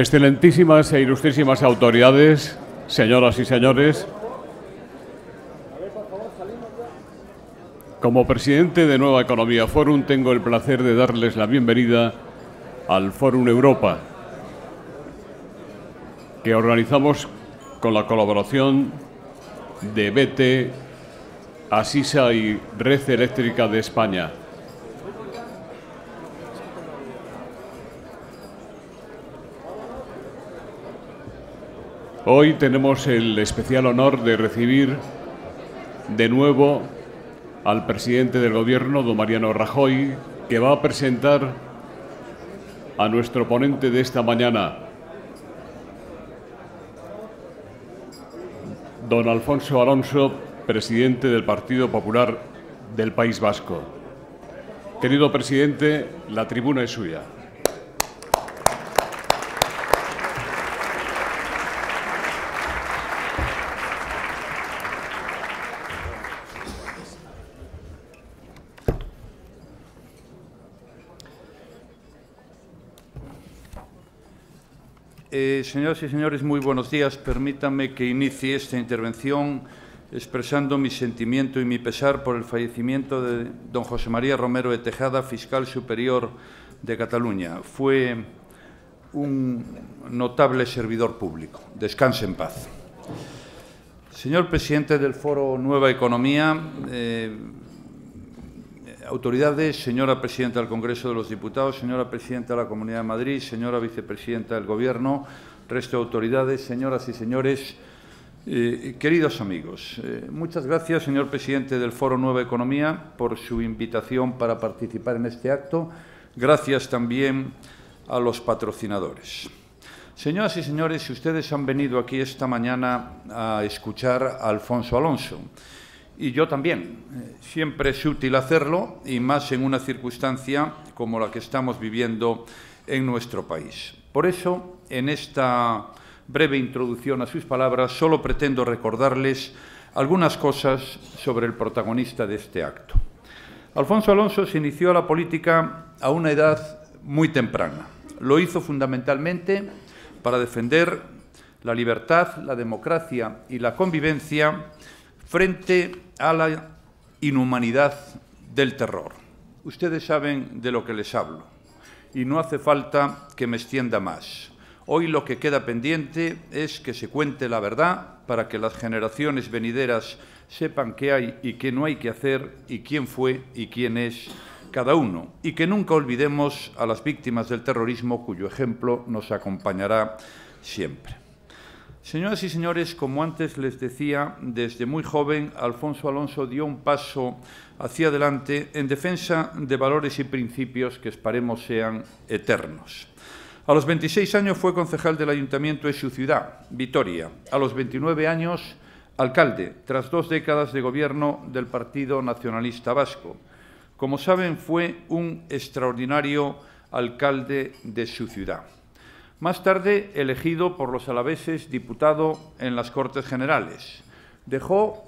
Excelentísimas e ilustrísimas autoridades, señoras y señores, como presidente de Nueva Economía Forum tengo el placer de darles la bienvenida al Forum Europa, que organizamos con la colaboración de BT, Asisa y Red Eléctrica de España. Hoy tenemos el especial honor de recibir de nuevo al presidente del Gobierno, don Mariano Rajoy, que va a presentar a nuestro ponente de esta mañana, don Alfonso Alonso, presidente del Partido Popular del País Vasco. Querido presidente, la tribuna es suya. Eh, señoras y señores, muy buenos días. Permítanme que inicie esta intervención expresando mi sentimiento y mi pesar por el fallecimiento de don José María Romero de Tejada, fiscal superior de Cataluña. Fue un notable servidor público. Descanse en paz. Señor presidente del Foro Nueva Economía, eh, Autoridades, señora presidenta del Congreso de los Diputados, señora presidenta de la Comunidad de Madrid, señora vicepresidenta del Gobierno, resto de autoridades, señoras y señores, eh, queridos amigos, eh, muchas gracias, señor presidente del Foro Nueva Economía, por su invitación para participar en este acto. Gracias también a los patrocinadores. Señoras y señores, ustedes han venido aquí esta mañana a escuchar a Alfonso Alonso. Y yo también. Siempre es útil hacerlo y más en una circunstancia como la que estamos viviendo en nuestro país. Por eso, en esta breve introducción a sus palabras, solo pretendo recordarles algunas cosas sobre el protagonista de este acto. Alfonso Alonso se inició a la política a una edad muy temprana. Lo hizo fundamentalmente para defender la libertad, la democracia y la convivencia frente a la inhumanidad del terror. Ustedes saben de lo que les hablo y no hace falta que me extienda más. Hoy lo que queda pendiente es que se cuente la verdad para que las generaciones venideras sepan qué hay y qué no hay que hacer y quién fue y quién es cada uno y que nunca olvidemos a las víctimas del terrorismo cuyo ejemplo nos acompañará siempre. Señoras y señores, como antes les decía, desde muy joven Alfonso Alonso dio un paso hacia adelante en defensa de valores y principios que esperemos sean eternos. A los 26 años fue concejal del ayuntamiento de su ciudad, Vitoria. A los 29 años, alcalde, tras dos décadas de gobierno del Partido Nacionalista Vasco. Como saben, fue un extraordinario alcalde de su ciudad. Más tarde, elegido por los alaveses diputado en las Cortes Generales. Dejó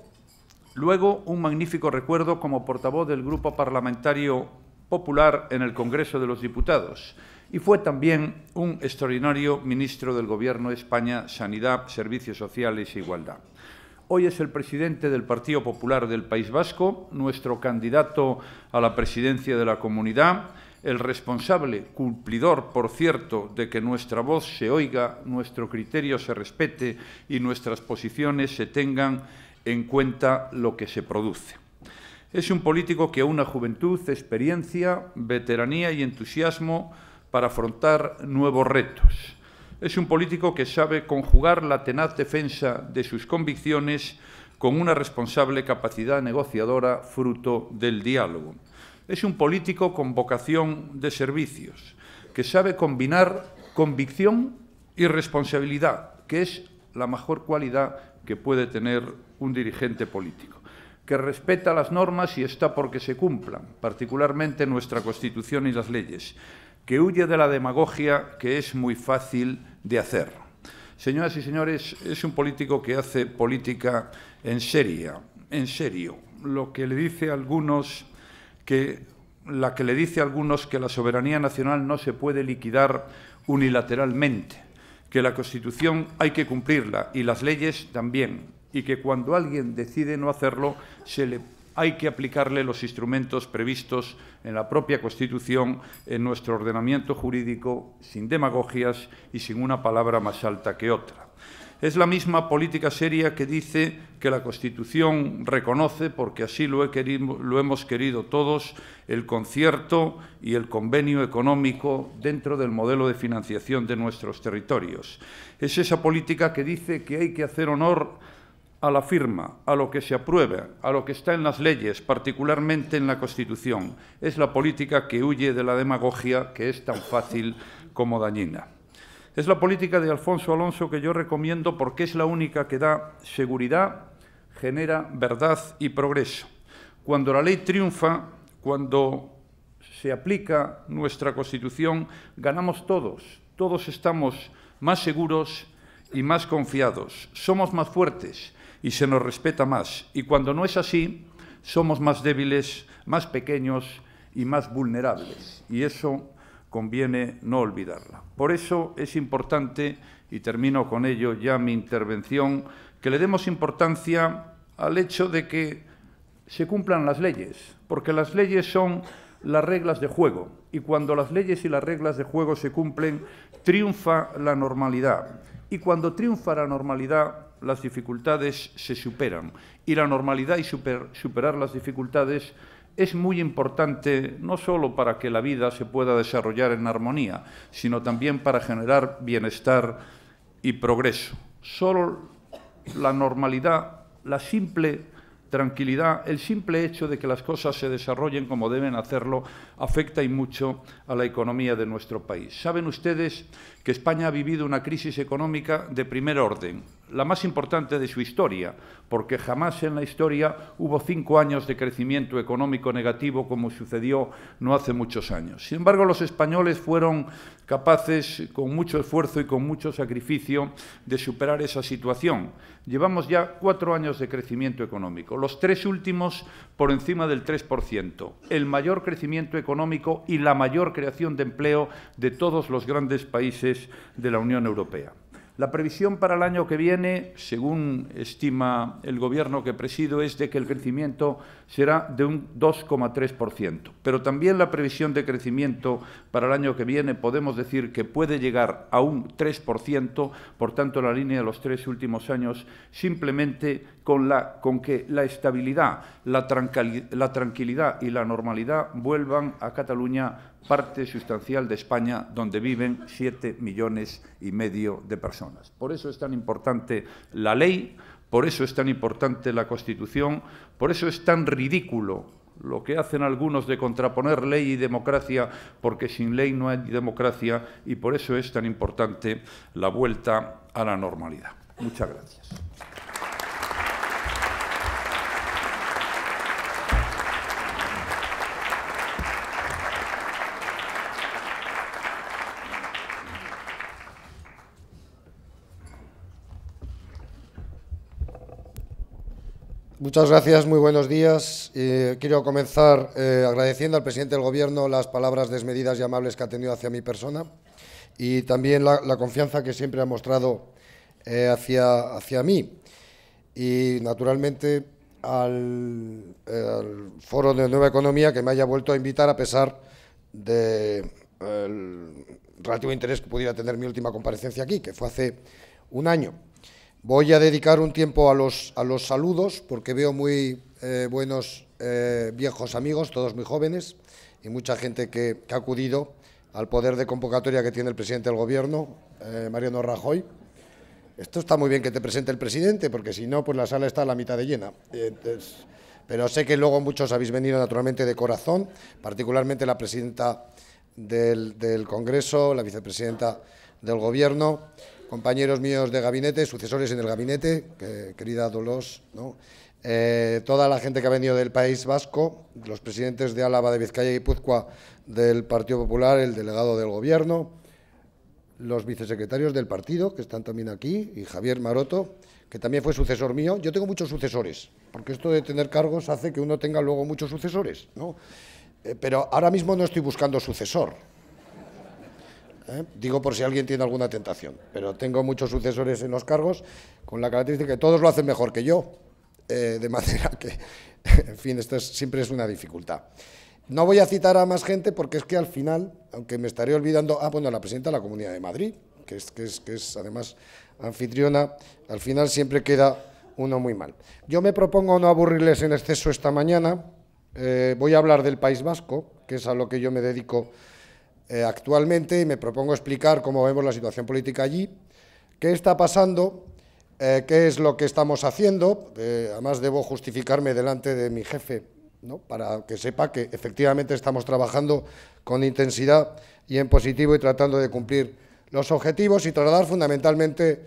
luego un magnífico recuerdo como portavoz del Grupo Parlamentario Popular en el Congreso de los Diputados y fue también un extraordinario ministro del Gobierno de España, Sanidad, Servicios Sociales e Igualdad. Hoy es el presidente del Partido Popular del País Vasco, nuestro candidato a la presidencia de la comunidad el responsable, cumplidor, por cierto, de que nuestra voz se oiga, nuestro criterio se respete y nuestras posiciones se tengan en cuenta lo que se produce. Es un político que una juventud, experiencia, veteranía y entusiasmo para afrontar nuevos retos. Es un político que sabe conjugar la tenaz defensa de sus convicciones con una responsable capacidad negociadora fruto del diálogo. Es un político con vocación de servicios, que sabe combinar convicción y responsabilidad, que es la mejor cualidad que puede tener un dirigente político, que respeta las normas y está porque se cumplan, particularmente nuestra Constitución y las leyes, que huye de la demagogia que es muy fácil de hacer. Señoras y señores, es un político que hace política en serio, en serio. Lo que le dice algunos que la que le dice a algunos que la soberanía nacional no se puede liquidar unilateralmente, que la Constitución hay que cumplirla y las leyes también, y que cuando alguien decide no hacerlo, se le, hay que aplicarle los instrumentos previstos en la propia Constitución, en nuestro ordenamiento jurídico, sin demagogias y sin una palabra más alta que otra. Es la misma política seria que dice que la Constitución reconoce, porque así lo, hemos querido todos, el concierto y el convenio económico dentro del modelo de financiación de nuestros territorios. Es esa política que dice que hay que hacer honor a la firma, a lo que se apruebe, a lo que está en las leyes, particularmente en la Constitución. Es la política que huye de la demagogia, que es tan fácil como dañina. Es la política de Alfonso Alonso que yo recomiendo porque es la única que da seguridad, genera verdad y progreso. Cuando la ley triunfa, cuando se aplica nuestra Constitución, ganamos todos. Todos estamos más seguros y más confiados. Somos más fuertes y se nos respeta más. Y cuando no es así, somos más débiles, más pequeños y más vulnerables. Y eso conviene no olvidarla. Por eso es importante, y termino con ello ya mi intervención, que le demos importancia al hecho de que se cumplan las leyes, porque las leyes son las reglas de juego, y cuando las leyes y las reglas de juego se cumplen, triunfa la normalidad, y cuando triunfa la normalidad, las dificultades se superan, y la normalidad y superar las dificultades es muy importante no sólo para que la vida se pueda desarrollar en armonía, sino también para generar bienestar y progreso. Solo la normalidad, la simple tranquilidad, el simple hecho de que las cosas se desarrollen como deben hacerlo, afecta y mucho a la economía de nuestro país. Saben ustedes que España ha vivido una crisis económica de primer orden, la más importante de su historia, porque jamás en la historia hubo cinco años de crecimiento económico negativo como sucedió no hace muchos años. Sin embargo, los españoles fueron capaces, con mucho esfuerzo y con mucho sacrificio, de superar esa situación. Llevamos ya cuatro años de crecimiento económico, los tres últimos por encima del 3%, el mayor crecimiento económico y la mayor creación de empleo de todos los grandes países de la Unión Europea. La previsión para el año que viene, según estima el Gobierno que presido, es de que el crecimiento será de un 2,3%. Pero también la previsión de crecimiento para el año que viene podemos decir que puede llegar a un 3%, por tanto la línea de los tres últimos años, simplemente con, la, con que la estabilidad, la, la tranquilidad y la normalidad vuelvan a Cataluña parte sustancial de España donde viven siete millones y medio de personas. Por eso es tan importante la ley, por eso es tan importante la Constitución, por eso es tan ridículo lo que hacen algunos de contraponer ley y democracia, porque sin ley no hay democracia y por eso es tan importante la vuelta a la normalidad. Muchas gracias. Muchas gracias, muy buenos días. Eh, quiero comenzar eh, agradeciendo al presidente del Gobierno las palabras desmedidas y amables que ha tenido hacia mi persona y también la, confianza que siempre ha mostrado eh, hacia, hacia mí. Y, naturalmente, al, Foro de Nueva Economía que me haya vuelto a invitar a pesar del relativo interés que pudiera tener mi última comparecencia aquí, que fue hace un año. Voy a dedicar un tiempo a los, a los saludos porque veo muy eh, buenos eh, viejos amigos, todos muy jóvenes, y mucha gente que, ha acudido al poder de convocatoria que tiene el presidente del Gobierno, eh, Mariano Rajoy. Esto está muy bien que te presente el presidente, porque si no, pues la sala está a la mitad de llena. pero sé que luego muchos habéis venido naturalmente de corazón, particularmente la presidenta del, del Congreso, la vicepresidenta del Gobierno compañeros míos de gabinete, sucesores en el gabinete, querida Dolos, eh, toda la gente que ha venido del País Vasco, los presidentes de Álava, de Vizcaya y Guipúzcoa del Partido Popular, el delegado del Gobierno, los vicesecretarios del partido, que están también aquí, y Javier Maroto, que también fue sucesor mío. Yo tengo muchos sucesores, porque esto de tener cargos hace que uno tenga luego muchos sucesores, ¿no? Eh, pero ahora mismo no estoy buscando sucesor, ¿eh? Digo por si alguien tiene alguna tentación, pero tengo muchos sucesores en los cargos con la característica de que todos lo hacen mejor que yo, eh, de manera que, en fin, esto siempre es una dificultad. No voy a citar a más gente porque es que al final, aunque me estaré olvidando, ah, bueno, la presidenta de la Comunidad de Madrid, que es, que es, además anfitriona, al final siempre queda uno muy mal. Yo me propongo no aburrirles en exceso esta mañana. Eh, voy a hablar del País Vasco, que es a lo que yo me dedico eh, actualmente y me propongo explicar cómo vemos la situación política allí, qué está pasando, eh, qué es lo que estamos haciendo. Eh, además, debo justificarme delante de mi jefe para que sepa que efectivamente estamos trabajando con intensidad y en positivo y tratando de cumplir los objetivos y trasladar fundamentalmente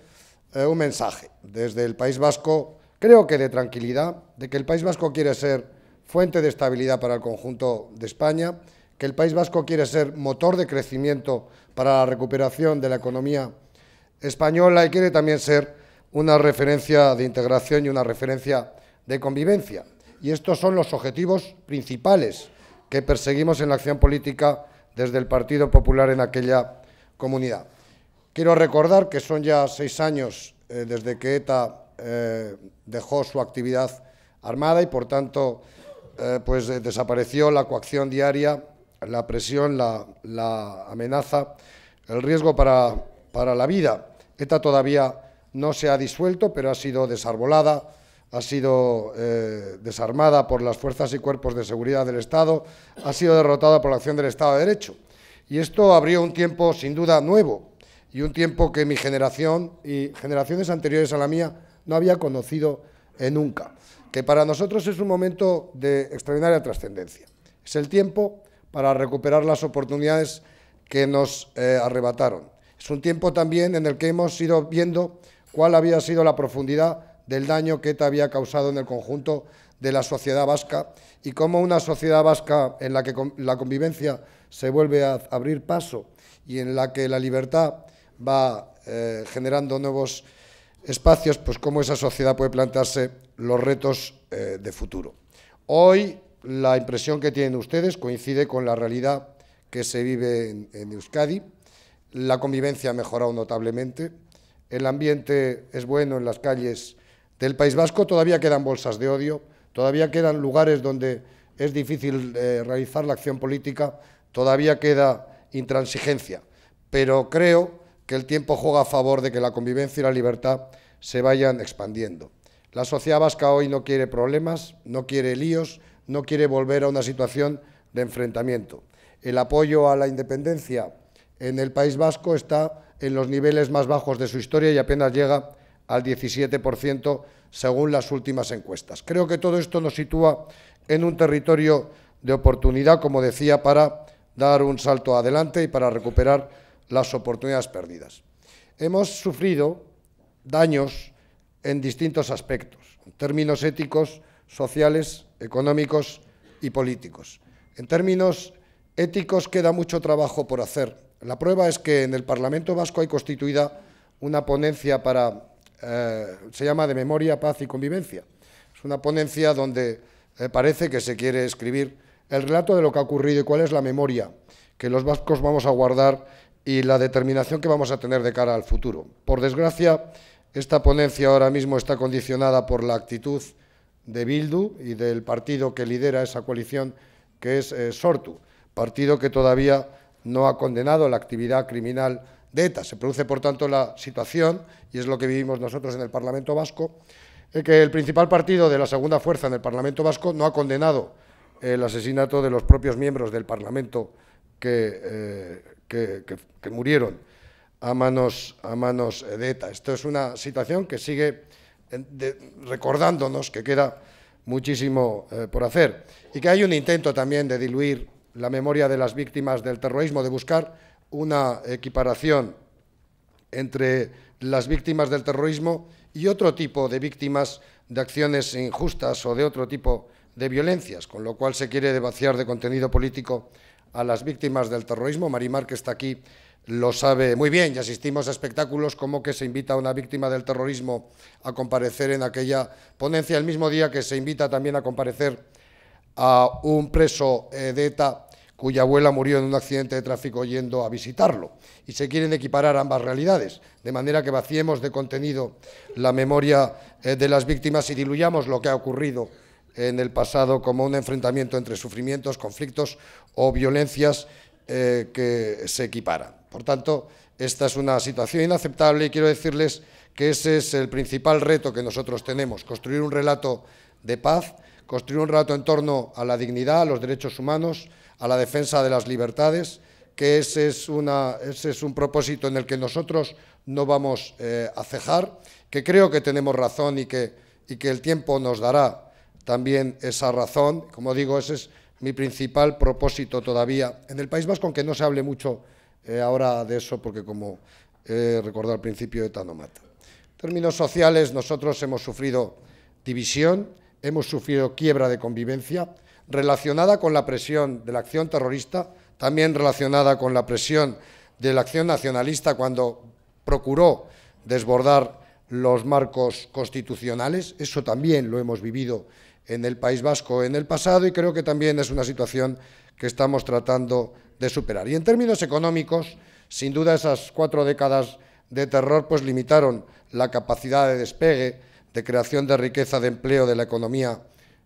un mensaje desde el País Vasco, creo que de tranquilidad, de que el País Vasco quiere ser fuente de estabilidad para el conjunto de España que el País Vasco quiere ser motor de crecimiento para la recuperación de la economía española y quiere también ser una referencia de integración y una referencia de convivencia. Y estos son los objetivos principales que perseguimos en la acción política desde el Partido Popular en aquella comunidad. Quiero recordar que son ya seis años eh, desde que ETA eh, dejó su actividad armada y, por tanto, eh, pues desapareció la coacción diaria la presión, la, amenaza, el riesgo para, la vida. ETA todavía no se ha disuelto, pero ha sido desarbolada, ha sido eh, desarmada por las fuerzas y cuerpos de seguridad del Estado, ha sido derrotada por la acción del Estado de Derecho. Y esto abrió un tiempo sin duda nuevo y un tiempo que mi generación y generaciones anteriores a la mía no había conocido eh, nunca, que para nosotros es un momento de extraordinaria trascendencia. Es el tiempo para recuperar las oportunidades que nos eh, arrebataron. Es un tiempo también en el que hemos ido viendo cuál había sido la profundidad del daño que ETA había causado en el conjunto de la sociedad vasca y cómo una sociedad vasca en la que la convivencia se vuelve a abrir paso y en la que la libertad va eh, generando nuevos espacios, pues cómo esa sociedad puede plantearse los retos eh, de futuro. Hoy la impresión que tienen ustedes coincide con la realidad que se vive en, Euskadi. La convivencia ha mejorado notablemente. El ambiente es bueno en las calles del País Vasco. Todavía quedan bolsas de odio, todavía quedan lugares donde es difícil eh, realizar la acción política, todavía queda intransigencia. Pero creo que el tiempo juega a favor de que la convivencia y la libertad se vayan expandiendo. La sociedad vasca hoy no quiere problemas, no quiere líos, no quiere volver a una situación de enfrentamiento. El apoyo a la independencia en el País Vasco está en los niveles más bajos de su historia y apenas llega al 17% según las últimas encuestas. Creo que todo esto nos sitúa en un territorio de oportunidad, como decía, para dar un salto adelante y para recuperar las oportunidades perdidas. Hemos sufrido daños en distintos aspectos, en términos éticos, sociales, económicos y políticos. En términos éticos queda mucho trabajo por hacer. La prueba es que en el Parlamento Vasco hay constituida una ponencia para, eh, se llama de memoria, paz y convivencia. Es una ponencia donde eh, parece que se quiere escribir el relato de lo que ha ocurrido y cuál es la memoria que los vascos vamos a guardar y la determinación que vamos a tener de cara al futuro. Por desgracia, esta ponencia ahora mismo está condicionada por la actitud de Bildu y del partido que lidera esa coalición, que es eh, Sortu, partido que todavía no ha condenado la actividad criminal de ETA. Se produce, por tanto, la situación, y es lo que vivimos nosotros en el Parlamento Vasco, eh, que el principal partido de la segunda fuerza en el Parlamento Vasco no ha condenado el asesinato de los propios miembros del Parlamento que, eh, murieron a manos, a manos de ETA. Esto es una situación que sigue recordándonos que queda muchísimo eh, por hacer y que hay un intento también de diluir la memoria de las víctimas del terrorismo, de buscar una equiparación entre las víctimas del terrorismo y otro tipo de víctimas de acciones injustas o de otro tipo de violencias, con lo cual se quiere vaciar de contenido político a las víctimas del terrorismo. Marimar, que está aquí, lo sabe muy bien y asistimos a espectáculos como que se invita a una víctima del terrorismo a comparecer en aquella ponencia el mismo día que se invita también a comparecer a un preso eh, de ETA cuya abuela murió en un accidente de tráfico yendo a visitarlo. Y se quieren equiparar ambas realidades, de manera que vaciemos de contenido la memoria eh, de las víctimas y diluyamos lo que ha ocurrido en el pasado como un enfrentamiento entre sufrimientos, conflictos o violencias eh, que se equiparan. Por tanto, esta es una situación inaceptable y quiero decirles que ese es el principal reto que nosotros tenemos, construir un relato de paz, construir un relato en torno a la dignidad, a los derechos humanos, a la defensa de las libertades, que ese es, un propósito en el que nosotros no vamos eh, a cejar, que creo que tenemos razón y que, y que el tiempo nos dará también esa razón. Como digo, ese es mi principal propósito todavía en el País Vasco, que no se hable mucho eh, ahora de eso porque como he eh, al principio, ETA no En términos sociales, nosotros hemos sufrido división, hemos sufrido quiebra de convivencia, relacionada con la presión de la acción terrorista, también relacionada con la presión de la acción nacionalista cuando procuró desbordar los marcos constitucionales. Eso también lo hemos vivido en el País Vasco en el pasado y creo que también es una situación que estamos tratando superar. Y en términos económicos, sin duda esas cuatro décadas de terror pues limitaron la capacidad de despegue, de creación de riqueza, de empleo de la economía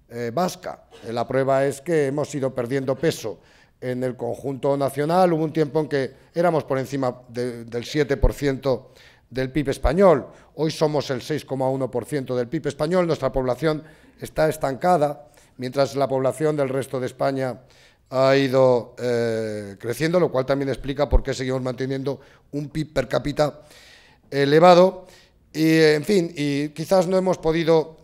eh, vasca. Eh, la prueba es que hemos ido perdiendo peso en el conjunto nacional. Hubo un tiempo en que éramos por encima del 7% del PIB español. Hoy somos el 6,1% del PIB español. Nuestra población está estancada, mientras la población del resto de España ha ido eh, creciendo, lo cual también explica por qué seguimos manteniendo un PIB per cápita elevado. Y, en fin, y quizás no hemos podido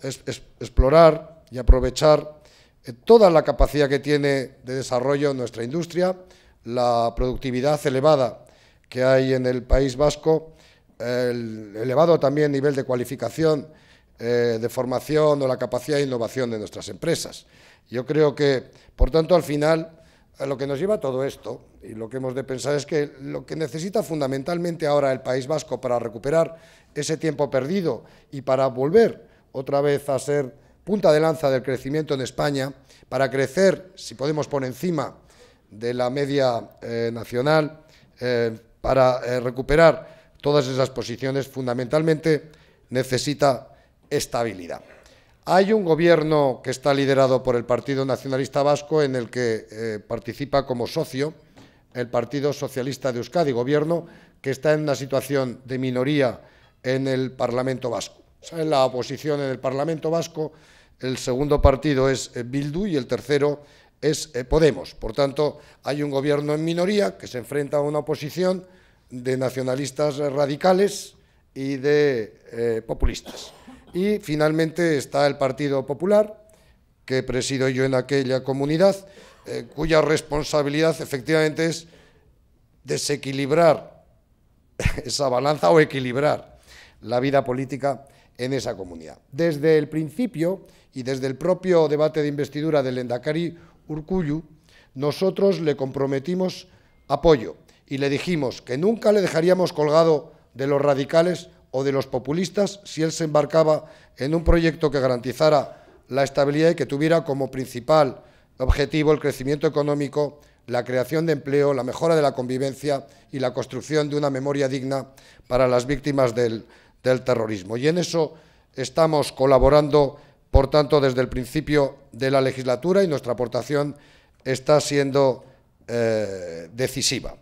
explorar y aprovechar eh, toda la capacidad que tiene de desarrollo nuestra industria, la productividad elevada que hay en el País Vasco, el elevado también nivel de cualificación, eh, de formación o la capacidad de innovación de nuestras empresas. Yo creo que, por tanto, al final, lo que nos lleva a todo esto y lo que hemos de pensar es que lo que necesita fundamentalmente ahora el País Vasco para recuperar ese tiempo perdido y para volver otra vez a ser punta de lanza del crecimiento en España, para crecer, si podemos, por encima de la media eh, nacional, eh, para eh, recuperar todas esas posiciones, fundamentalmente necesita estabilidad. Hay un gobierno que está liderado por el Partido Nacionalista Vasco en el que eh, participa como socio el Partido Socialista de Euskadi, gobierno que está en una situación de minoría en el Parlamento Vasco. En la oposición en el Parlamento Vasco, el segundo partido es eh, Bildu y el tercero es eh, Podemos. Por tanto, hay un gobierno en minoría que se enfrenta a una oposición de nacionalistas radicales y de populistas. Y finalmente está el Partido Popular, que presido yo en aquella comunidad, eh, cuya responsabilidad efectivamente es desequilibrar esa balanza o equilibrar la vida política en esa comunidad. Desde el principio y desde el propio debate de investidura del Endacari Urcuyu, nosotros le comprometimos apoyo y le dijimos que nunca le dejaríamos colgado de los radicales o de los populistas si él se embarcaba en un proyecto que garantizara la estabilidad y que tuviera como principal objetivo el crecimiento económico, la creación de empleo, la mejora de la convivencia y la construcción de una memoria digna para las víctimas del, terrorismo. Y en eso estamos colaborando, por tanto, desde el principio de la legislatura y nuestra aportación está siendo eh, decisiva.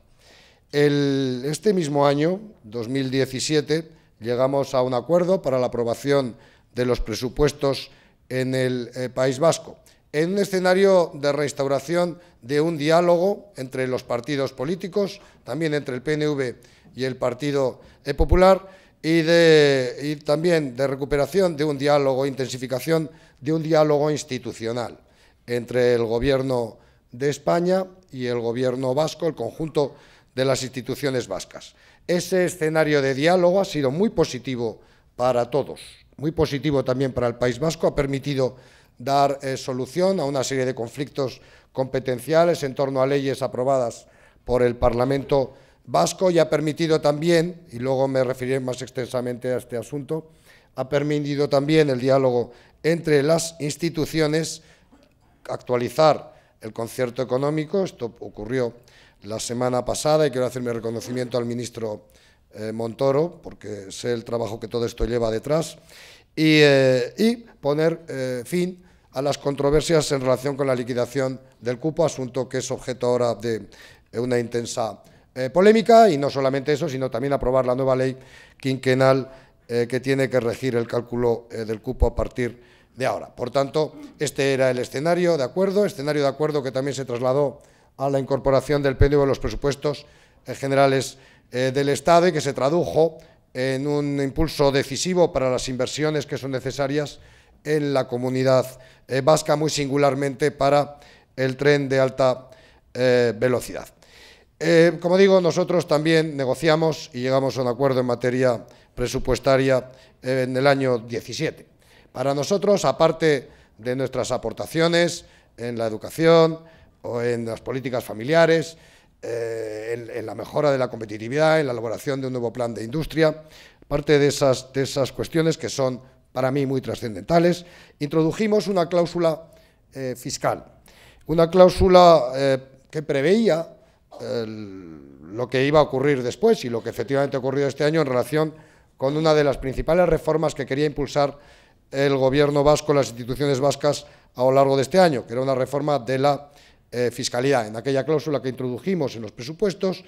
este mismo año, 2017, llegamos a un acuerdo para la aprobación de los presupuestos en el eh, País Vasco, en un escenario de reinstauración de un diálogo entre los partidos políticos, también entre el PNV y el Partido eh, Popular, y, y también de recuperación de un diálogo, intensificación de un diálogo institucional entre el Gobierno de España y el Gobierno vasco, el conjunto de las instituciones vascas. Ese escenario de diálogo ha sido muy positivo para todos, muy positivo también para el País Vasco, ha permitido dar eh, solución a una serie de conflictos competenciales en torno a leyes aprobadas por el Parlamento vasco y ha permitido también, y luego me referiré más extensamente a este asunto, ha permitido también el diálogo entre las instituciones, actualizar el concierto económico, esto ocurrió la semana pasada y quiero hacer mi reconocimiento al ministro eh, Montoro, porque sé el trabajo que todo esto lleva detrás, y, eh, poner eh, fin a las controversias en relación con la liquidación del cupo, asunto que es objeto ahora de una intensa polémica, y no solamente eso, sino también aprobar la nueva ley quinquenal que tiene que regir el cálculo del cupo a partir de ahora. Por tanto, este era el escenario de acuerdo, escenario de acuerdo que también se trasladó a la incorporación del PNV en los presupuestos eh, generales eh, del Estado y que se tradujo en un impulso decisivo para las inversiones que son necesarias en la comunidad eh, vasca, muy singularmente para el tren de alta velocidad. como digo, nosotros también negociamos y llegamos a un acuerdo en materia presupuestaria en el año 17. Para nosotros, aparte de nuestras aportaciones en la educación, o en las políticas familiares, eh, en, la mejora de la competitividad, en la elaboración de un nuevo plan de industria, parte de esas, esas cuestiones que son para mí muy trascendentales, introdujimos una cláusula eh, fiscal, una cláusula eh, que preveía lo que iba a ocurrir después y lo que efectivamente ha ocurrido este año en relación con una de las principales reformas que quería impulsar el gobierno vasco, las instituciones vascas a lo largo de este año, que era una reforma de la eh, en aquella cláusula que introdujimos en los presupuestos,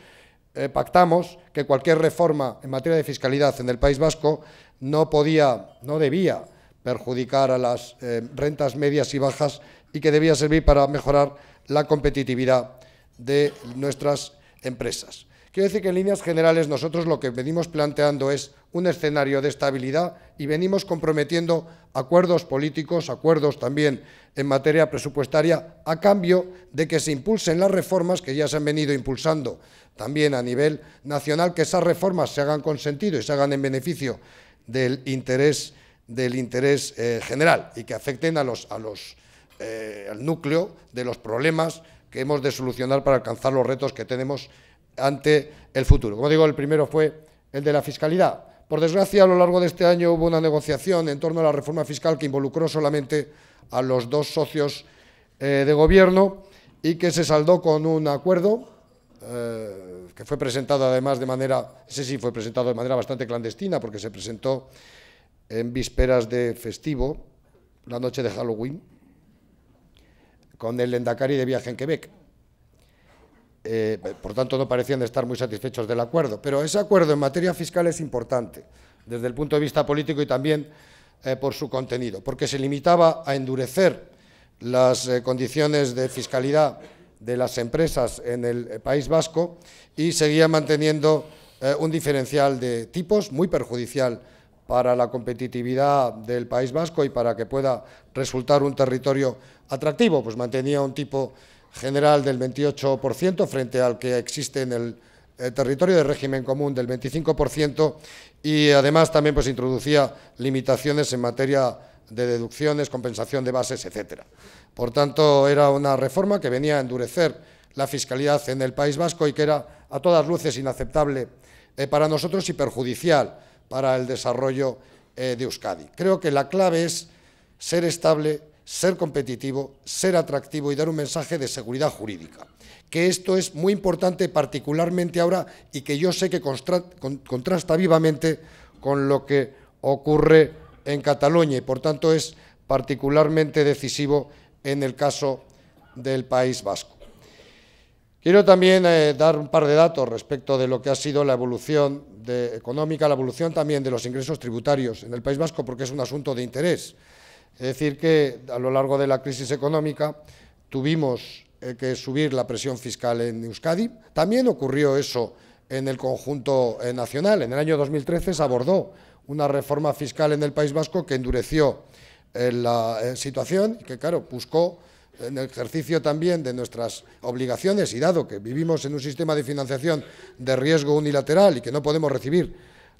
eh, pactamos que cualquier reforma en materia de fiscalidad en el País Vasco no podía, no debía perjudicar a las eh, rentas medias y bajas y que debía servir para mejorar la competitividad de nuestras empresas. Quiero decir que en líneas generales nosotros lo que venimos planteando es un escenario de estabilidad y venimos comprometiendo acuerdos políticos, acuerdos también en materia presupuestaria, a cambio de que se impulsen las reformas que ya se han venido impulsando también a nivel nacional, que esas reformas se hagan con sentido y se hagan en beneficio del interés, del interés eh, general y que afecten a los, a los, eh, al núcleo de los problemas que hemos de solucionar para alcanzar los retos que tenemos ante el futuro. Como digo, el primero fue el de la fiscalidad. Por desgracia, a lo largo de este año hubo una negociación en torno a la reforma fiscal que involucró solamente a los dos socios eh, de gobierno y que se saldó con un acuerdo eh, que fue presentado además de manera, ese sí fue presentado de manera bastante clandestina porque se presentó en vísperas de festivo, la noche de Halloween, con el Endacari de viaje en Quebec. Eh, por tanto no parecían estar muy satisfechos del acuerdo. Pero ese acuerdo en materia fiscal es importante desde el punto de vista político y también eh, por su contenido, porque se limitaba a endurecer las eh, condiciones de fiscalidad de las empresas en el País Vasco y seguía manteniendo un diferencial de tipos muy perjudicial para la competitividad del País Vasco y para que pueda resultar un territorio atractivo, pues mantenía un tipo general del 28% frente al que existe en el eh, territorio de régimen común del 25% y además también pues introducía limitaciones en materia de deducciones, compensación de bases, etcétera. Por tanto, era una reforma que venía a endurecer la fiscalidad en el País Vasco y que era a todas luces inaceptable eh, para nosotros y perjudicial para el desarrollo eh, de Euskadi. Creo que la clave es ser estable ser competitivo, ser atractivo y dar un mensaje de seguridad jurídica. Que esto es muy importante particularmente ahora y que yo sé que contrasta vivamente con lo que ocurre en Cataluña y por tanto es particularmente decisivo en el caso del País Vasco. Quiero también eh, dar un par de datos respecto de lo que ha sido la evolución económica, la evolución también de los ingresos tributarios en el País Vasco, porque es un asunto de interés. Es decir, que a lo largo de la crisis económica tuvimos eh, que subir la presión fiscal en Euskadi. También ocurrió eso en el conjunto eh, nacional. En el año 2013 se abordó una reforma fiscal en el País Vasco que endureció eh, la situación y que, claro, buscó en el ejercicio también de nuestras obligaciones y dado que vivimos en un sistema de financiación de riesgo unilateral y que no podemos recibir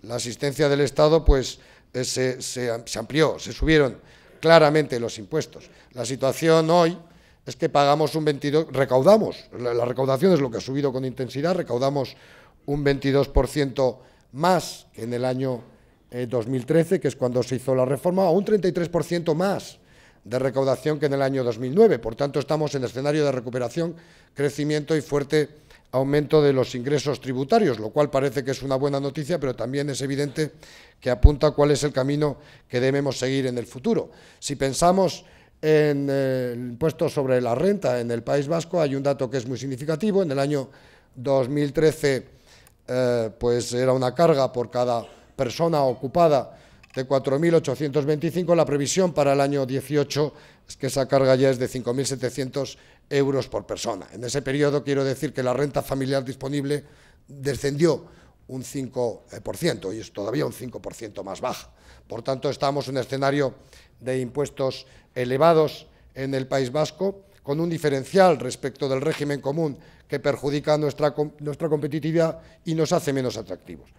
la asistencia del Estado, pues se, se amplió, se subieron claramente los impuestos. La situación hoy es que pagamos un 22, recaudamos, la, recaudación es lo que ha subido con intensidad, recaudamos un 22% más que en el año 2013, eh, que es cuando se hizo la reforma, o un 33% más de recaudación que en el año 2009. Por tanto, estamos en escenario de recuperación, crecimiento y fuerte aumento de los ingresos tributarios, lo cual parece que es una buena noticia, pero también es evidente que apunta cuál es el camino que debemos seguir en el futuro. Si pensamos en eh, el impuesto sobre la renta en el País Vasco, hay un dato que es muy significativo. En el año 2013, eh, pues era una carga por cada persona ocupada de 4.825. La previsión para el año 18 es que esa carga ya es de 5.700 euros por persona. En ese periodo quiero decir que la renta familiar disponible descendió un 5% eh, y es todavía un 5% más baja. Por tanto, estamos en un escenario de impuestos elevados en el País Vasco, con un diferencial respecto del régimen común que perjudica nuestra, nuestra competitividad y nos hace menos atractivos.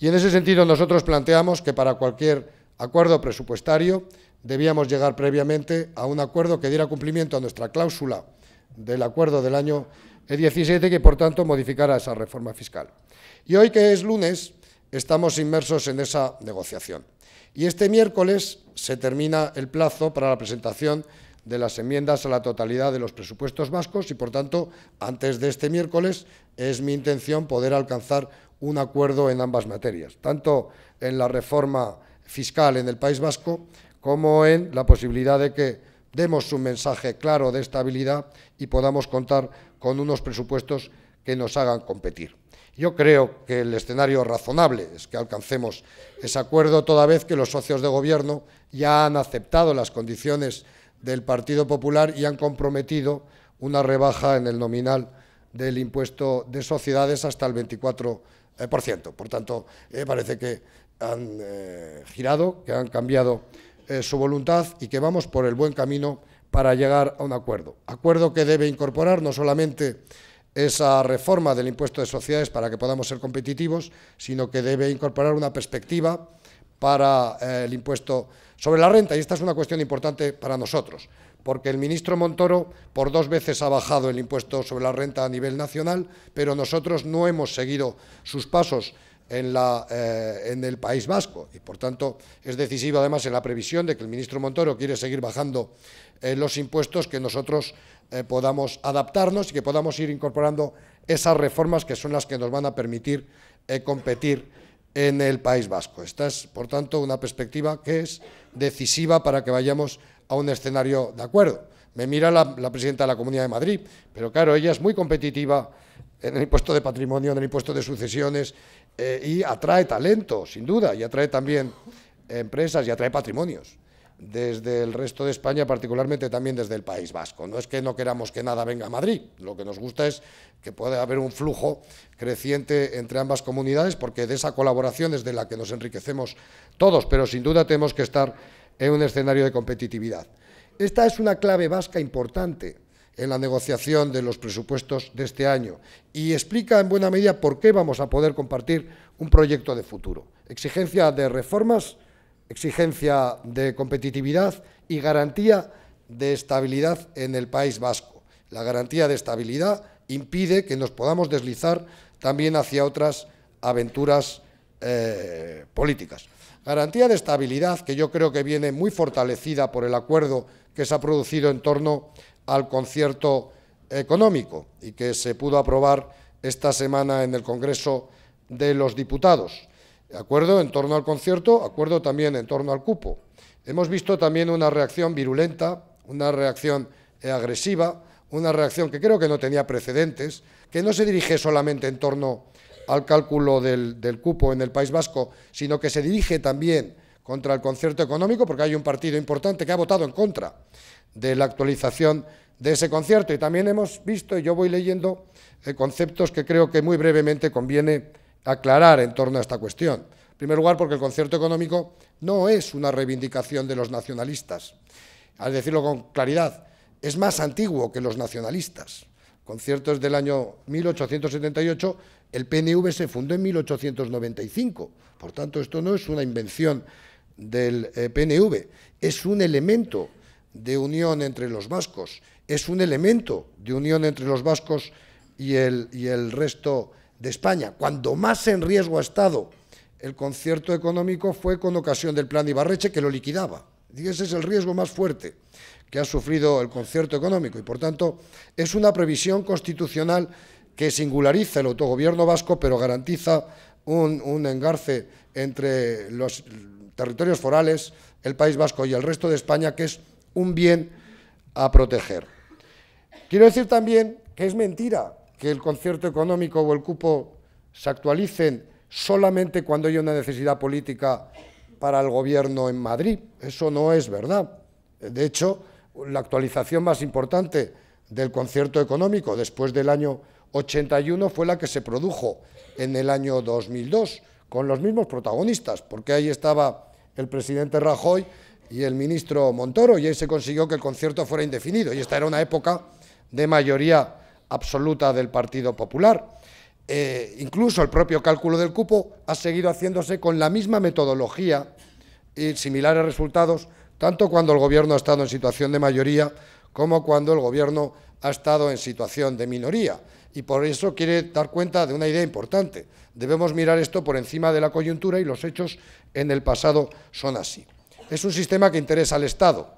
Y en ese sentido nosotros planteamos que para cualquier acuerdo presupuestario debíamos llegar previamente a un acuerdo que diera cumplimiento a nuestra cláusula del acuerdo del año 17 que, por tanto, modificara esa reforma fiscal. Y hoy, que es lunes, estamos inmersos en esa negociación. Y este miércoles se termina el plazo para la presentación de las enmiendas a la totalidad de los presupuestos vascos y, por tanto, antes de este miércoles es mi intención poder alcanzar un acuerdo en ambas materias, tanto en la reforma fiscal en el País Vasco como en la posibilidad de que demos un mensaje claro de estabilidad y podamos contar con unos presupuestos que nos hagan competir. Yo creo que el escenario razonable es que alcancemos ese acuerdo toda vez que los socios de Gobierno ya han aceptado las condiciones del Partido Popular y han comprometido una rebaja en el nominal del impuesto de sociedades hasta el 24%. Eh, por tanto, eh, parece que han eh, girado, que han cambiado eh, su voluntad y que vamos por el buen camino para llegar a un acuerdo. Acuerdo que debe incorporar no solamente esa reforma del impuesto de sociedades para que podamos ser competitivos, sino que debe incorporar una perspectiva para eh, el impuesto sobre la renta. Y esta es una cuestión importante para nosotros, porque el ministro Montoro por dos veces ha bajado el impuesto sobre la renta a nivel nacional, pero nosotros no hemos seguido sus pasos eh, en, el País Vasco. Y, por tanto, es decisivo, además, en la previsión de que el ministro Montoro quiere seguir bajando eh, los impuestos, que nosotros eh, podamos adaptarnos y que podamos ir incorporando esas reformas que son las que nos van a permitir competir en el País Vasco. Esta es, por tanto, una perspectiva que es decisiva para que vayamos a un escenario de acuerdo. Me mira la presidenta de la Comunidad de Madrid, pero claro, ella es muy competitiva en el impuesto de patrimonio, en el impuesto de sucesiones, eh, y atrae talento, sin duda, y atrae también empresas y atrae patrimonios desde el resto de España, particularmente también desde el País Vasco. No es que no queramos que nada venga a Madrid, lo que nos gusta es que pueda haber un flujo creciente entre ambas comunidades, porque de esa colaboración es de la que nos enriquecemos todos, pero sin duda tenemos que estar en un escenario de competitividad. Esta es una clave vasca importante, en la negociación de los presupuestos de este año y explica en buena medida por qué vamos a poder compartir un proyecto de futuro. Exigencia de reformas, exigencia de competitividad y garantía de estabilidad en el País Vasco. La garantía de estabilidad impide que nos podamos deslizar también hacia otras aventuras eh, políticas. Garantía de estabilidad que yo creo que viene muy fortalecida por el acuerdo que se ha producido en torno al concierto económico y que se pudo aprobar esta semana en el Congreso de los Diputados. Acuerdo en torno al concierto, acuerdo también en torno al cupo. Hemos visto también una reacción virulenta, una reacción eh, agresiva, una reacción que creo que no tenía precedentes, que no se dirige solamente en torno al cálculo del, del cupo en el País Vasco, sino que se dirige también contra el concierto económico, porque hay un partido importante que ha votado en contra de la actualización de ese concierto. Y también hemos visto, y yo voy leyendo eh, conceptos que creo que muy brevemente conviene aclarar en torno a esta cuestión. En primer lugar, porque el concierto económico no es una reivindicación de los nacionalistas. Al decirlo con claridad, es más antiguo que los nacionalistas. Conciertos del año 1878, el PNV se fundó en 1895. Por tanto, esto no es una invención del eh, PNV, es un elemento de unión entre los vascos, es un elemento de unión entre los vascos y el, y el resto de España. Cuando más en riesgo ha estado el concierto económico fue con ocasión del plan Ibarreche, que lo liquidaba. Y ese es el riesgo más fuerte que ha sufrido el concierto económico. Y por tanto, es una previsión constitucional que singulariza el autogobierno vasco, pero garantiza un, un engarce entre los territorios forales, el País Vasco y el resto de España, que es un bien a proteger. Quiero decir también que es mentira que el concierto económico o el cupo se actualicen solamente cuando hay una necesidad política para el gobierno en Madrid. Eso no es verdad. De hecho, la actualización más importante del concierto económico después del año 81 fue la que se produjo en el año 2002, con los mismos protagonistas, porque ahí estaba el presidente Rajoy y el ministro Montoro, y ahí se consiguió que el concierto fuera indefinido. Y esta era una época de mayoría absoluta del Partido Popular. Eh, incluso el propio cálculo del cupo ha seguido haciéndose con la misma metodología y similares resultados, tanto cuando el Gobierno ha estado en situación de mayoría como cuando el Gobierno ha estado en situación de minoría. Y por eso quiere dar cuenta de una idea importante. Debemos mirar esto por encima de la coyuntura y los hechos en el pasado son así. Es un sistema que interesa al Estado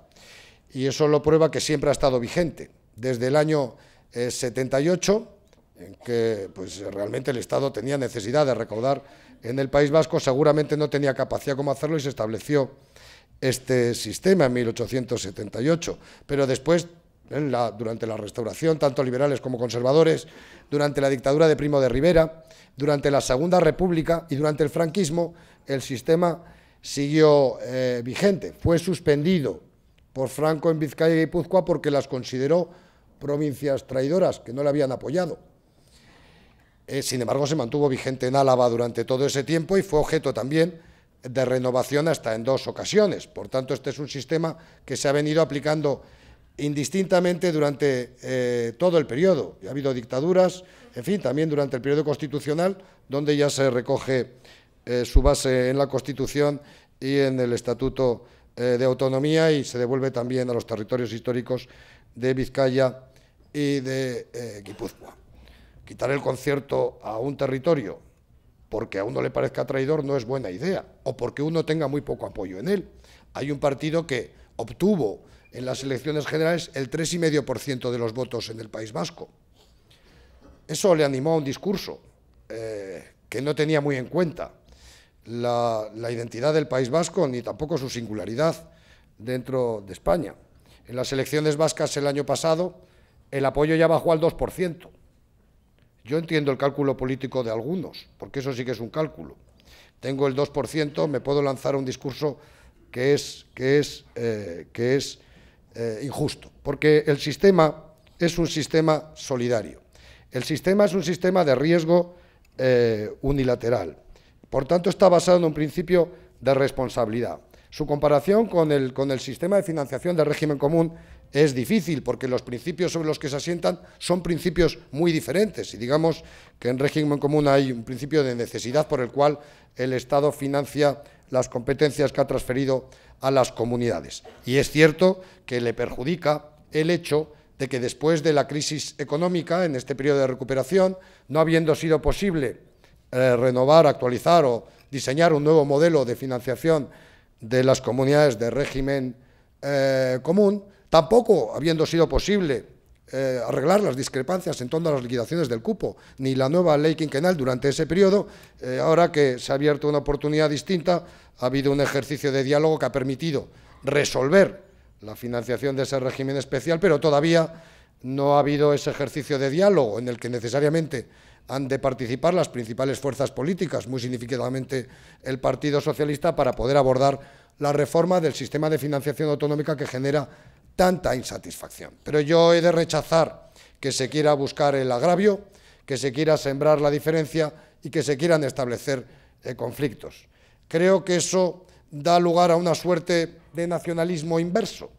y eso lo prueba que siempre ha estado vigente. Desde el año 78, eh, en que pues, realmente el Estado tenía necesidad de recaudar en el País Vasco, seguramente no tenía capacidad como hacerlo y se estableció este sistema en 1878. Pero después, durante la restauración, tanto liberales como conservadores, durante la dictadura de Primo de Rivera, durante la Segunda República y durante el franquismo, el sistema siguió eh, vigente. Fue suspendido por Franco en Vizcaya y Guipúzcoa porque las consideró provincias traidoras que no le habían apoyado. Eh, sin embargo, se mantuvo vigente en Álava durante todo ese tiempo y fue objeto también de renovación hasta en dos ocasiones. Por tanto, este es un sistema que se ha venido aplicando indistintamente durante eh, todo el periodo. Ha habido dictaduras, en fin, también durante el periodo constitucional, donde ya se recoge eh, su base en la Constitución y en el Estatuto eh, de Autonomía y se devuelve también a los territorios históricos de Vizcaya y de eh, Guipúzcoa. Quitar el concierto a un territorio porque a uno le parezca traidor no es buena idea o porque uno tenga muy poco apoyo en él. Hay un partido que obtuvo en las elecciones generales el 3,5% de los votos en el País Vasco. Eso le animó a un discurso que no tenía muy en cuenta la, identidad del País Vasco ni tampoco su singularidad dentro de España. En las elecciones vascas el año pasado el apoyo ya bajó al 2%. Yo entiendo el cálculo político de algunos, porque eso sí que es un cálculo. Tengo el 2%, me puedo lanzar un discurso que es, que es, eh, eh, injusto, porque el sistema es un sistema solidario. El sistema es un sistema de riesgo eh, unilateral. Por tanto, está basado en un principio de responsabilidad. Su comparación con el, sistema de financiación del régimen común es difícil porque los principios sobre los que se asientan son principios muy diferentes. Y digamos que en régimen común hay un principio de necesidad por el cual el Estado financia las competencias que ha transferido a las comunidades. Y es cierto que le perjudica el hecho de que después de la crisis económica, en este periodo de recuperación, no habiendo sido posible eh, renovar, actualizar o diseñar un nuevo modelo de financiación de las comunidades de régimen eh, común, tampoco habiendo sido posible eh, arreglar las discrepancias en torno a las liquidaciones del cupo, ni la nueva ley quinquenal durante ese periodo, ahora que se ha abierto una oportunidad distinta, ha habido un ejercicio de diálogo que ha permitido resolver la financiación de ese régimen especial, pero todavía no ha habido ese ejercicio de diálogo en el que necesariamente han de participar las principales fuerzas políticas, muy significativamente el Partido Socialista, para poder abordar la reforma del sistema de financiación autonómica que genera tanta insatisfacción. Pero yo he de rechazar que se quiera buscar el agravio, que se quiera sembrar la diferencia y que se quieran establecer eh, conflictos. Creo que eso da lugar a una suerte de nacionalismo inverso.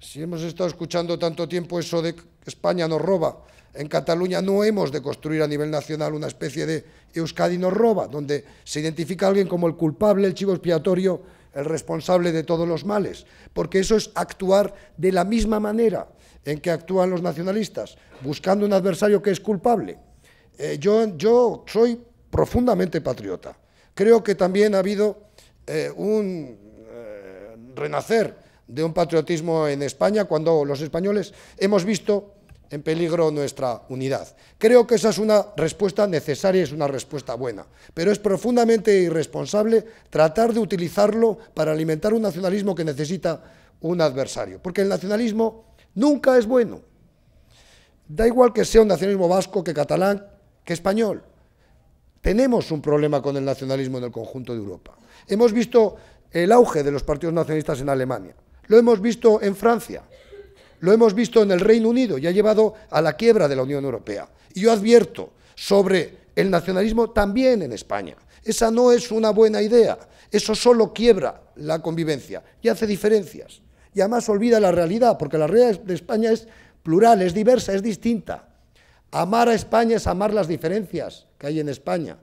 Si hemos estado escuchando tanto tiempo eso de España nos roba, en Cataluña no hemos de construir a nivel nacional una especie de Euskadi nos roba, donde se identifica a alguien como el culpable, el chivo expiatorio, el responsable de todos los males, porque eso es actuar de la misma manera en que actúan los nacionalistas, buscando un adversario que es culpable. Eh, yo, soy profundamente patriota. Creo que también ha habido eh, un eh, renacer de un patriotismo en España cuando los españoles hemos visto en peligro nuestra unidad. Creo que esa es una respuesta necesaria, es una respuesta buena, pero es profundamente irresponsable tratar de utilizarlo para alimentar un nacionalismo que necesita un adversario, porque el nacionalismo nunca es bueno. Da igual que sea un nacionalismo vasco, que catalán, que español. Tenemos un problema con el nacionalismo en el conjunto de Europa. Hemos visto el auge de los partidos nacionalistas en Alemania, lo hemos visto en Francia, lo hemos visto en el Reino Unido y ha llevado a la quiebra de la Unión Europea. Y yo advierto sobre el nacionalismo también en España. Esa no es una buena idea. Eso solo quiebra la convivencia y hace diferencias. Y además olvida la realidad, porque la realidad de España es plural, es diversa, es distinta. Amar a España es amar las diferencias que hay en España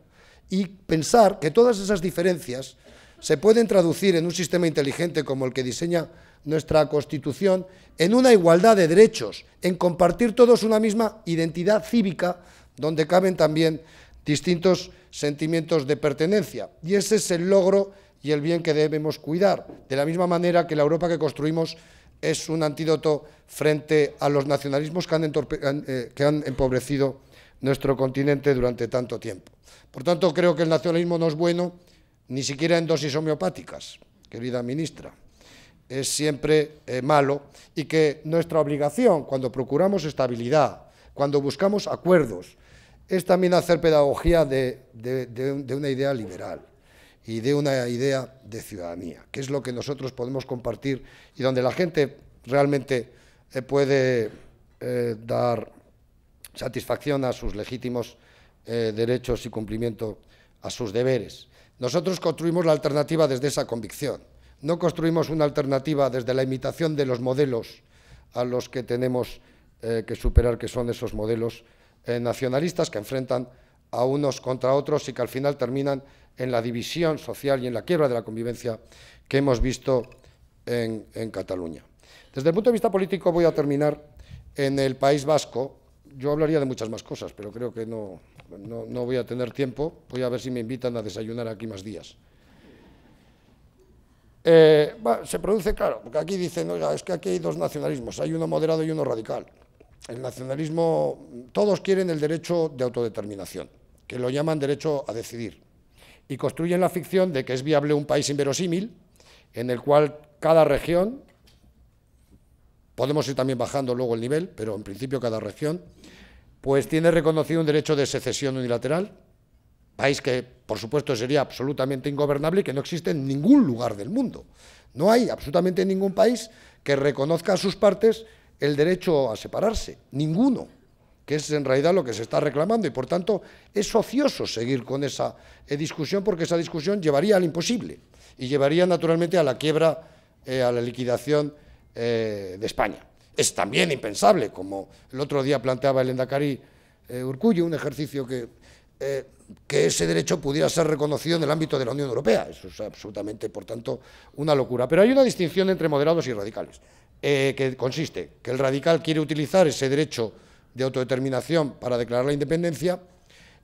y pensar que todas esas diferencias se pueden traducir en un sistema inteligente como el que diseña nuestra Constitución en una igualdad de derechos, en compartir todos una misma identidad cívica, donde caben también distintos sentimientos de pertenencia. Y ese es el logro y el bien que debemos cuidar, de la misma manera que la Europa que construimos es un antídoto frente a los nacionalismos que han, eh, empobrecido nuestro continente durante tanto tiempo. Por tanto, creo que el nacionalismo no es bueno, ni siquiera en dosis homeopáticas, querida ministra es siempre eh, malo y que nuestra obligación cuando procuramos estabilidad, cuando buscamos acuerdos, es también hacer pedagogía de, una idea liberal y de una idea de ciudadanía, que es lo que nosotros podemos compartir y donde la gente realmente eh, puede eh, dar satisfacción a sus legítimos derechos y cumplimiento a sus deberes. Nosotros construimos la alternativa desde esa convicción no construimos una alternativa desde la imitación de los modelos a los que tenemos eh, que superar, que son esos modelos eh, nacionalistas que enfrentan a unos contra otros y que al final terminan en la división social y en la quiebra de la convivencia que hemos visto en, Cataluña. Desde el punto de vista político voy a terminar en el País Vasco. Yo hablaría de muchas más cosas, pero creo que no voy a tener tiempo. Voy a ver si me invitan a desayunar aquí más días. Eh, se produce, claro, porque aquí dicen, oiga, es que aquí hay dos nacionalismos, hay uno moderado y uno radical. El nacionalismo, todos quieren el derecho de autodeterminación, que lo llaman derecho a decidir, y construyen la ficción de que es viable un país inverosímil, en el cual cada región, podemos ir también bajando luego el nivel, pero en principio cada región, pues tiene reconocido un derecho de secesión unilateral, país que por supuesto sería absolutamente ingobernable y que no existe en ningún lugar del mundo. No hay absolutamente ningún país que reconozca a sus partes el derecho a separarse, ninguno, que es en realidad lo que se está reclamando y por tanto es ocioso seguir con esa eh, discusión porque esa discusión llevaría al imposible y llevaría naturalmente a la quiebra, eh, a la liquidación eh, de España. Es también impensable, como el otro día planteaba el Endacari Urcullo, un ejercicio que eh, que ese derecho pudiera ser reconocido en el ámbito de la Unión Europea. Eso es absolutamente, por tanto, una locura. Pero hay una distinción entre moderados y radicales, eh, que consiste que el radical quiere utilizar ese derecho de autodeterminación para declarar la independencia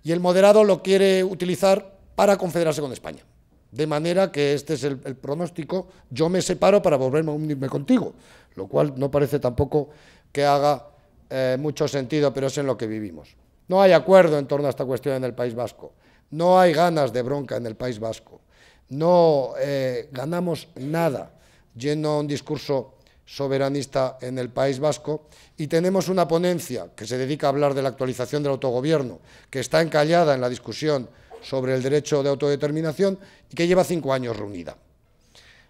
y el moderado lo quiere utilizar para confederarse con España. De manera que este es el, pronóstico, yo me separo para volverme a unirme contigo, lo cual no parece tampoco que haga eh, mucho sentido, pero es en lo que vivimos. No hay acuerdo en torno a esta cuestión en el País Vasco. No hay ganas de bronca en el País Vasco. No eh, ganamos nada yendo a un discurso soberanista en el País Vasco y tenemos una ponencia que se dedica a hablar de la actualización del autogobierno, que está encallada en la discusión sobre el derecho de autodeterminación y que lleva cinco años reunida.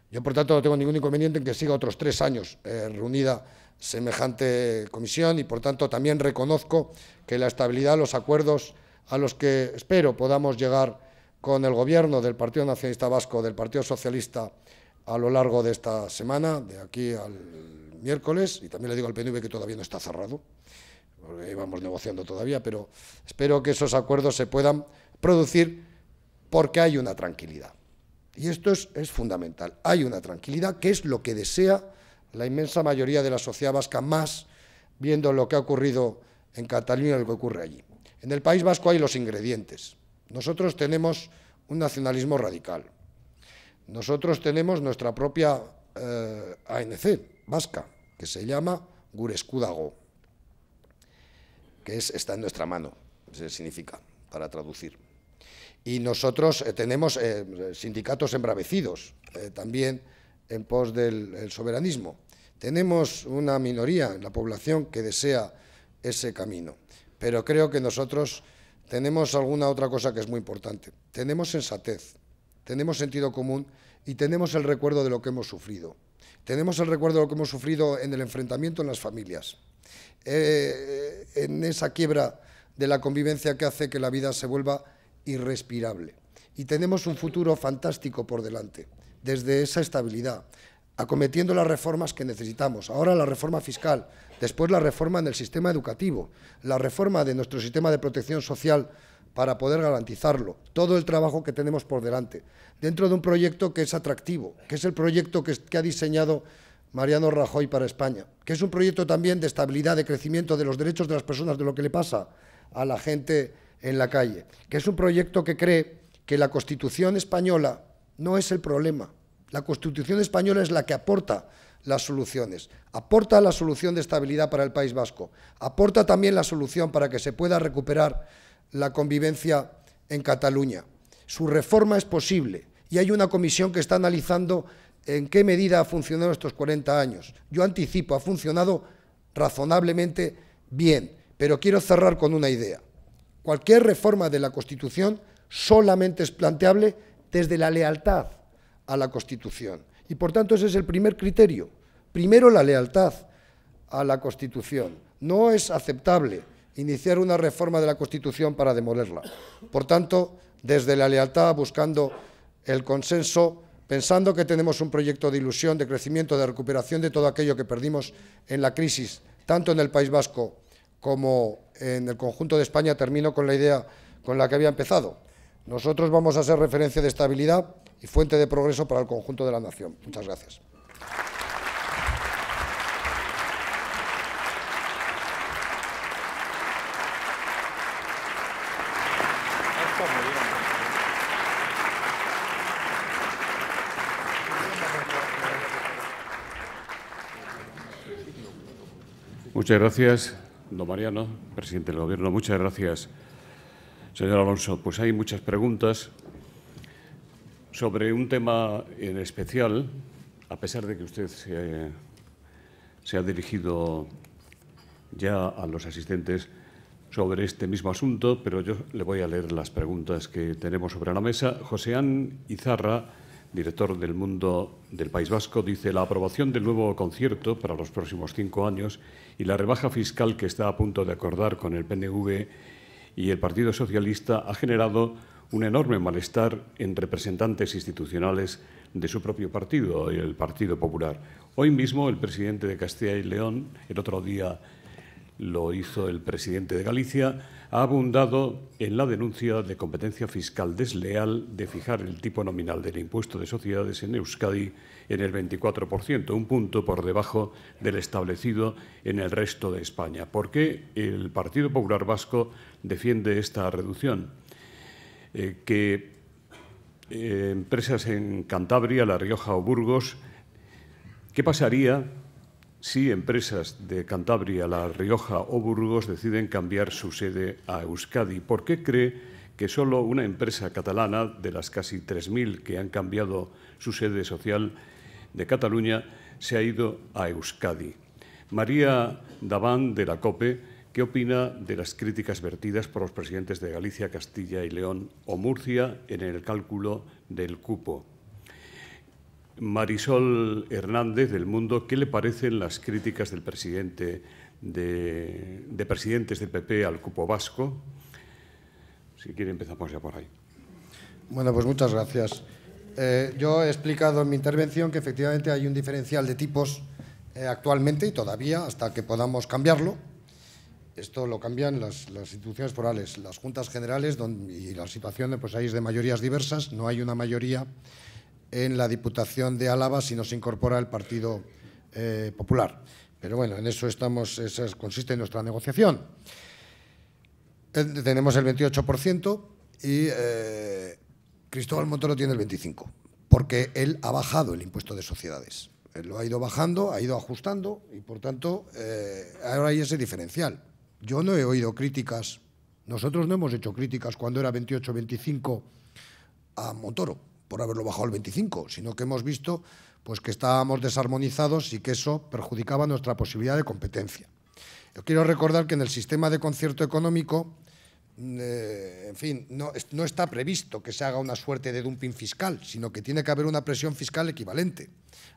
Yo, por tanto, no tengo ningún inconveniente en que siga otros tres años eh, reunida semejante comisión y, por tanto, también reconozco que la estabilidad los acuerdos a los que espero podamos llegar con el Gobierno del Partido Nacionalista Vasco, del Partido Socialista, a lo largo de esta semana, de aquí al miércoles, y también le digo al PNV que todavía no está cerrado, porque vamos negociando todavía, pero espero que esos acuerdos se puedan producir porque hay una tranquilidad. Y esto es fundamental. Hay una tranquilidad que es lo que desea la inmensa mayoría de la sociedad vasca más, viendo lo que ha ocurrido en Cataluña y lo que ocurre allí. En el País Vasco hay los ingredientes. Nosotros tenemos un nacionalismo radical. Nosotros tenemos nuestra propia eh, ANC vasca, que se llama Gurescudago, que es, está en nuestra mano, se significa, para traducir. Y nosotros eh, tenemos eh, sindicatos embravecidos también en pos del soberanismo. Tenemos una minoría en la población que desea ese camino, pero creo que nosotros tenemos alguna otra cosa que es muy importante. Tenemos sensatez, tenemos sentido común y tenemos el recuerdo de lo que hemos sufrido. Tenemos el recuerdo de lo que hemos sufrido en el enfrentamiento en las familias, eh, en esa quiebra de la convivencia que hace que la vida se vuelva irrespirable. Y tenemos un futuro fantástico por delante desde esa estabilidad, acometiendo las reformas que necesitamos. Ahora la reforma fiscal, después la reforma en el sistema educativo, la reforma de nuestro sistema de protección social para poder garantizarlo, todo el trabajo que tenemos por delante, dentro de un proyecto que es atractivo, que es el proyecto que, ha diseñado Mariano Rajoy para España, que es un proyecto también de estabilidad, de crecimiento de los derechos de las personas, de lo que le pasa a la gente en la calle, que es un proyecto que cree que la Constitución española no es el problema. La Constitución española es la que aporta las soluciones. Aporta la solución de estabilidad para el País Vasco. Aporta también la solución para que se pueda recuperar la convivencia en Cataluña. Su reforma es posible y hay una comisión que está analizando en qué medida ha funcionado estos 40 años. Yo anticipo, ha funcionado razonablemente bien, pero quiero cerrar con una idea. Cualquier reforma de la Constitución solamente es planteable desde la lealtad a la Constitución. Y por tanto ese es el primer criterio. Primero la lealtad a la Constitución. No es aceptable iniciar una reforma de la Constitución para demolerla. Por tanto, desde la lealtad, buscando el consenso, pensando que tenemos un proyecto de ilusión, de crecimiento, de recuperación de todo aquello que perdimos en la crisis, tanto en el País Vasco como en el conjunto de España, termino con la idea con la que había empezado. Nosotros vamos a ser referencia de estabilidad y fuente de progreso para el conjunto de la nación. Muchas gracias. Muchas gracias, don Mariano, presidente del Gobierno. Muchas gracias Señor Alonso, pues hay muchas preguntas sobre un tema en especial, a pesar de que usted se, ha dirigido ya a los asistentes sobre este mismo asunto, pero yo le voy a leer las preguntas que tenemos sobre la mesa. Joséán Izarra, director del Mundo del País Vasco, dice la aprobación del nuevo concierto para los próximos cinco años y la rebaja fiscal que está a punto de acordar con el PNV y el Partido Socialista ha generado un enorme malestar en representantes institucionales de su propio partido, el Partido Popular. Hoy mismo el presidente de Castilla y León, el otro día lo hizo el presidente de Galicia, ha abundado en la denuncia de competencia fiscal desleal de fijar el tipo nominal del impuesto de sociedades en Euskadi en el 24%, un punto por debajo del establecido en el resto de España. ¿Por qué el Partido Popular Vasco defiende esta reducción? Eh, eh, empresas en Cantabria, La Rioja o Burgos, ¿qué pasaría si empresas de Cantabria, La Rioja o Burgos deciden cambiar su sede a Euskadi? ¿Por qué cree que solo una empresa catalana, de las casi 3.000 que han cambiado su sede social, de Cataluña se ha ido a Euskadi. María Daván de la COPE, ¿qué opina de las críticas vertidas por los presidentes de Galicia, Castilla y León o Murcia en el cálculo del cupo? Marisol Hernández del Mundo, ¿qué le parecen las críticas del presidente de, presidentes del PP al cupo vasco? Si quiere empezamos ya por ahí. Bueno, pues muchas gracias. Eh, yo he explicado en mi intervención que efectivamente hay un diferencial de tipos eh, actualmente y todavía hasta que podamos cambiarlo. Esto lo cambian las, instituciones forales, las juntas generales y la situación de, pues, de mayorías diversas. No hay una mayoría en la Diputación de Álava si no se incorpora el Partido eh, Popular. Pero bueno, en eso estamos, consiste nuestra negociación. tenemos el 28% y Cristóbal Montoro tiene el 25, porque él ha bajado el impuesto de sociedades. Él lo ha ido bajando, ha ido ajustando y, por tanto, eh, ahora hay ese diferencial. Yo no he oído críticas, nosotros no hemos hecho críticas cuando era 28-25 a Motoro, por haberlo bajado al 25, sino que hemos visto pues, que estábamos desarmonizados y que eso perjudicaba nuestra posibilidad de competencia. Yo quiero recordar que en el sistema de concierto económico eh, en fin, no, no, está previsto que se haga una suerte de dumping fiscal, sino que tiene que haber una presión fiscal equivalente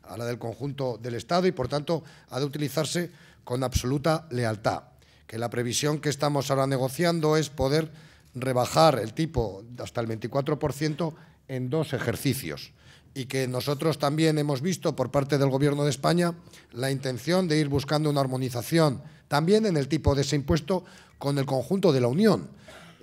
a la del conjunto del Estado y, por tanto, ha de utilizarse con absoluta lealtad. Que la previsión que estamos ahora negociando es poder rebajar el tipo hasta el 24% en dos ejercicios y que nosotros también hemos visto por parte del Gobierno de España la intención de ir buscando una armonización también en el tipo de ese impuesto con el conjunto de la Unión.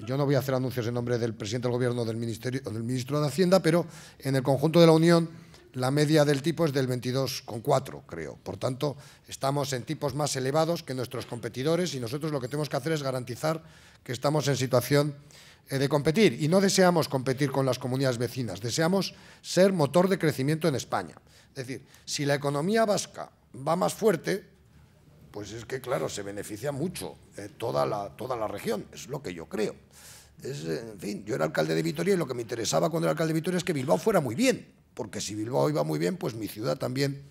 Yo no voy a hacer anuncios en nombre del presidente del Gobierno del ministerio, del ministro de Hacienda, pero en el conjunto de la Unión la media del tipo es del 22,4, creo. Por tanto, estamos en tipos más elevados que nuestros competidores y nosotros lo que tenemos que hacer es garantizar que estamos en situación eh, de competir. Y no deseamos competir con las comunidades vecinas, deseamos ser motor de crecimiento en España. Es decir, si la economía vasca va más fuerte, pues es que, claro, se beneficia mucho eh, toda, la, toda la región, es lo que yo creo. Es, en fin, yo era alcalde de Vitoria y lo que me interesaba cuando era alcalde de Vitoria es que Bilbao fuera muy bien, porque si Bilbao iba muy bien, pues mi ciudad también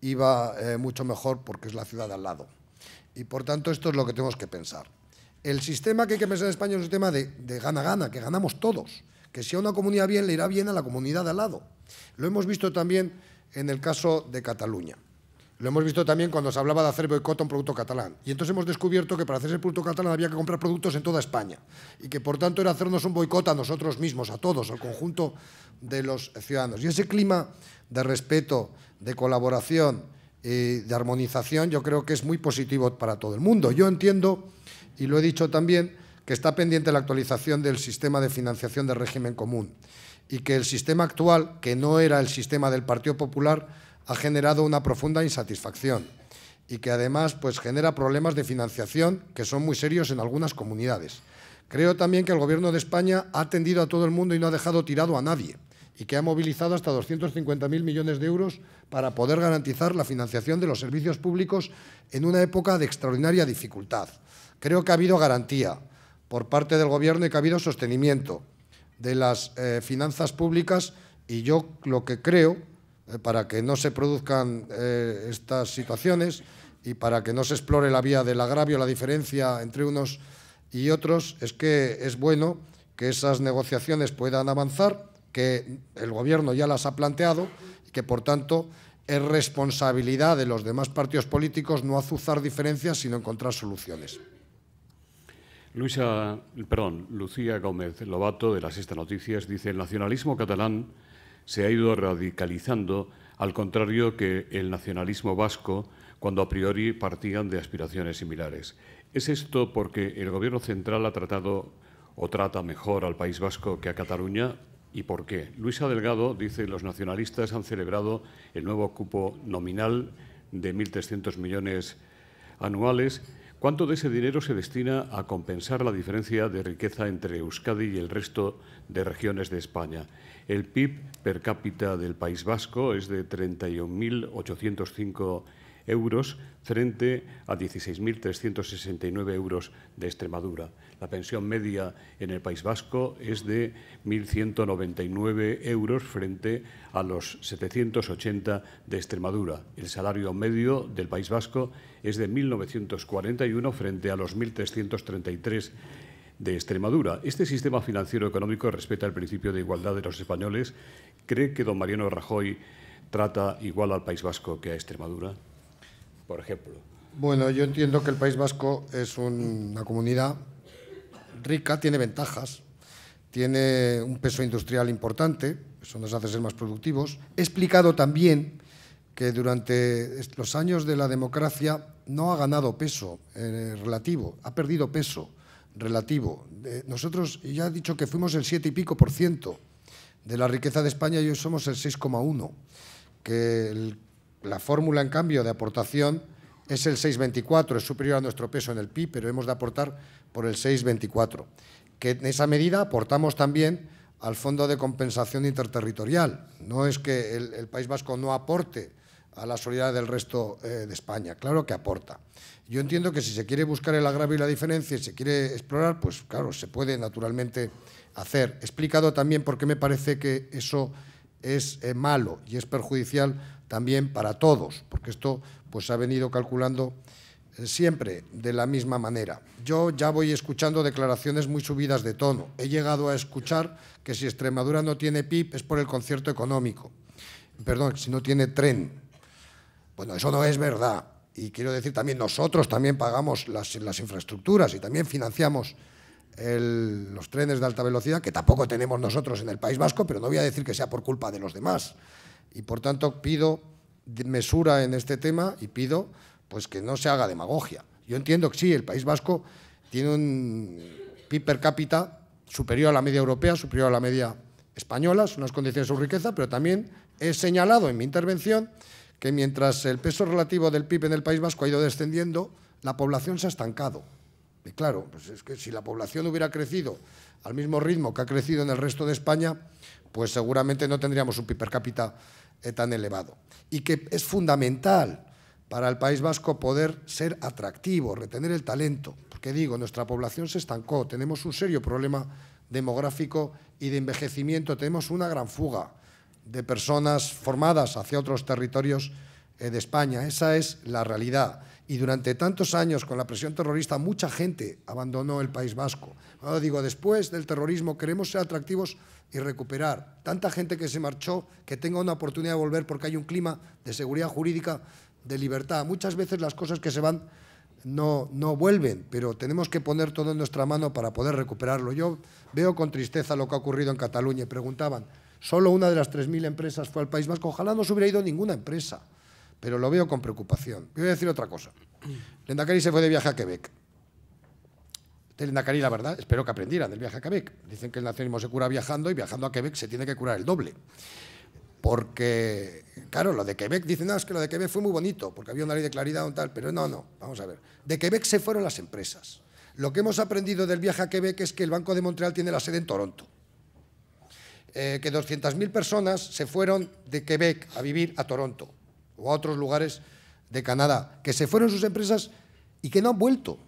iba eh, mucho mejor porque es la ciudad al lado. Y por tanto, esto es lo que tenemos que pensar. El sistema que hay que pensar en España es un sistema de gana-gana, que ganamos todos. Que si a una comunidad bien, le irá bien a la comunidad al lado. Lo hemos visto también en el caso de Cataluña. Lo hemos visto también cuando se hablaba de hacer boicot a un producto catalán. Y entonces hemos descubierto que para hacer ese producto catalán había que comprar productos en toda España. Y que por tanto era hacernos un boicot a nosotros mismos, a todos, al conjunto de los ciudadanos. Y ese clima de respeto, de colaboración, y de armonización, yo creo que es muy positivo para todo el mundo. Yo entiendo, y lo he dicho también, que está pendiente la actualización del sistema de financiación del régimen común. Y que el sistema actual, que no era el sistema del Partido Popular, ha generado una profunda insatisfacción y que además pues, genera problemas de financiación que son muy serios en algunas comunidades. Creo también que el Gobierno de España ha atendido a todo el mundo y no ha dejado tirado a nadie y que ha movilizado hasta 250.000 millones de euros para poder garantizar la financiación de los servicios públicos en una época de extraordinaria dificultad. Creo que ha habido garantía por parte del Gobierno y que ha habido sostenimiento de las eh, finanzas públicas y yo lo que creo eh, para que no se produzcan eh, estas situaciones y para que no se explore la vía del agravio, la diferencia entre unos y otros, es que es bueno que esas negociaciones puedan avanzar, que el Gobierno ya las ha planteado y que, por tanto, es responsabilidad de los demás partidos políticos no azuzar diferencias, sino encontrar soluciones. Luisa, perdón, Lucía Gómez Lobato, de la Sexta Noticias, dice el nacionalismo catalán se ha ido radicalizando, al contrario que el nacionalismo vasco, cuando a priori partían de aspiraciones similares. ¿Es esto porque el Gobierno central ha tratado o trata mejor al País Vasco que a Cataluña? ¿Y por qué? Luisa Delgado dice los nacionalistas han celebrado el nuevo cupo nominal de 1.300 millones anuales ¿Cuánto de ese dinero se destina a compensar la diferencia de riqueza entre Euskadi y el resto de regiones de España? El PIB per cápita del País Vasco es de 31.805 euros euros frente a 16.369 euros de Extremadura. La pensión media en el País Vasco es de 1.199 euros frente a los 780 de Extremadura. El salario medio del País Vasco es de 1.941 frente a los 1.333 de Extremadura. Este sistema financiero económico respeta el principio de igualdad de los españoles. ¿Cree que don Mariano Rajoy trata igual al País Vasco que a Extremadura? por ejemplo? Bueno, yo entiendo que el País Vasco es una comunidad rica, tiene ventajas, tiene un peso industrial importante, eso nos hace ser más productivos. He explicado también que durante los años de la democracia no ha ganado peso eh, relativo, ha perdido peso relativo. nosotros, ya he dicho que fuimos el 7 y pico por ciento de la riqueza de España y hoy somos el 6,1, que el la fórmula, en cambio, de aportación es el 6,24, es superior a nuestro peso en el PIB, pero hemos de aportar por el 6,24, que en esa medida aportamos también al Fondo de Compensación Interterritorial. No es que el, País Vasco no aporte a la solidaridad del resto eh, de España, claro que aporta. Yo entiendo que si se quiere buscar el agravio y la diferencia y se quiere explorar, pues claro, se puede naturalmente hacer. He explicado también por qué me parece que eso es eh, malo y es perjudicial también para todos, porque esto pues ha venido calculando eh, siempre de la misma manera. Yo ya voy escuchando declaraciones muy subidas de tono. He llegado a escuchar que si Extremadura no tiene PIB es por el concierto económico. Perdón, si no tiene tren. Bueno, eso no es verdad. Y quiero decir también, nosotros también pagamos las, infraestructuras y también financiamos los trenes de alta velocidad, que tampoco tenemos nosotros en el País Vasco, pero no voy a decir que sea por culpa de los demás. Y por tanto pido mesura en este tema y pido pues que no se haga demagogia. Yo entiendo que sí, el País Vasco tiene un PIB per cápita superior a la media europea, superior a la media española, son las condiciones de su riqueza, pero también he señalado en mi intervención que mientras el peso relativo del PIB en el País Vasco ha ido descendiendo, la población se ha estancado. Y claro, pues es que si la población hubiera crecido al mismo ritmo que ha crecido en el resto de España, pues seguramente no tendríamos un PIB per cápita eh, tan elevado. Y que es fundamental para el País Vasco poder ser atractivo, retener el talento. Porque digo, nuestra población se estancó, tenemos un serio problema demográfico y de envejecimiento, tenemos una gran fuga de personas formadas hacia otros territorios eh, de España. Esa es la realidad. Y durante tantos años, con la presión terrorista, mucha gente abandonó el País Vasco. Ahora digo, después del terrorismo queremos ser atractivos y recuperar tanta gente que se marchó, que tenga una oportunidad de volver porque hay un clima de seguridad jurídica, de libertad. Muchas veces las cosas que se van no, no vuelven, pero tenemos que poner todo en nuestra mano para poder recuperarlo. Yo veo con tristeza lo que ha ocurrido en Cataluña. Preguntaban, solo una de las 3.000 empresas fue al País más Ojalá no se hubiera ido ninguna empresa, pero lo veo con preocupación. voy a decir otra cosa. Lendakari se fue de viaje a Quebec del la verdad, espero que aprendieran del viaje a Quebec. Dicen que el nacionalismo se cura viajando y viajando a Quebec se tiene que curar el doble. Porque, claro, lo de Quebec, dicen, nada ah, es que lo de Quebec fue muy bonito, porque había una ley de claridad o tal, pero no, no, vamos a ver. De Quebec se fueron las empresas. Lo que hemos aprendido del viaje a Quebec es que el Banco de Montreal tiene la sede en Toronto. Eh, que 200.000 personas se fueron de Quebec a vivir a Toronto o a otros lugares de Canadá, que se fueron sus empresas y que no han vuelto,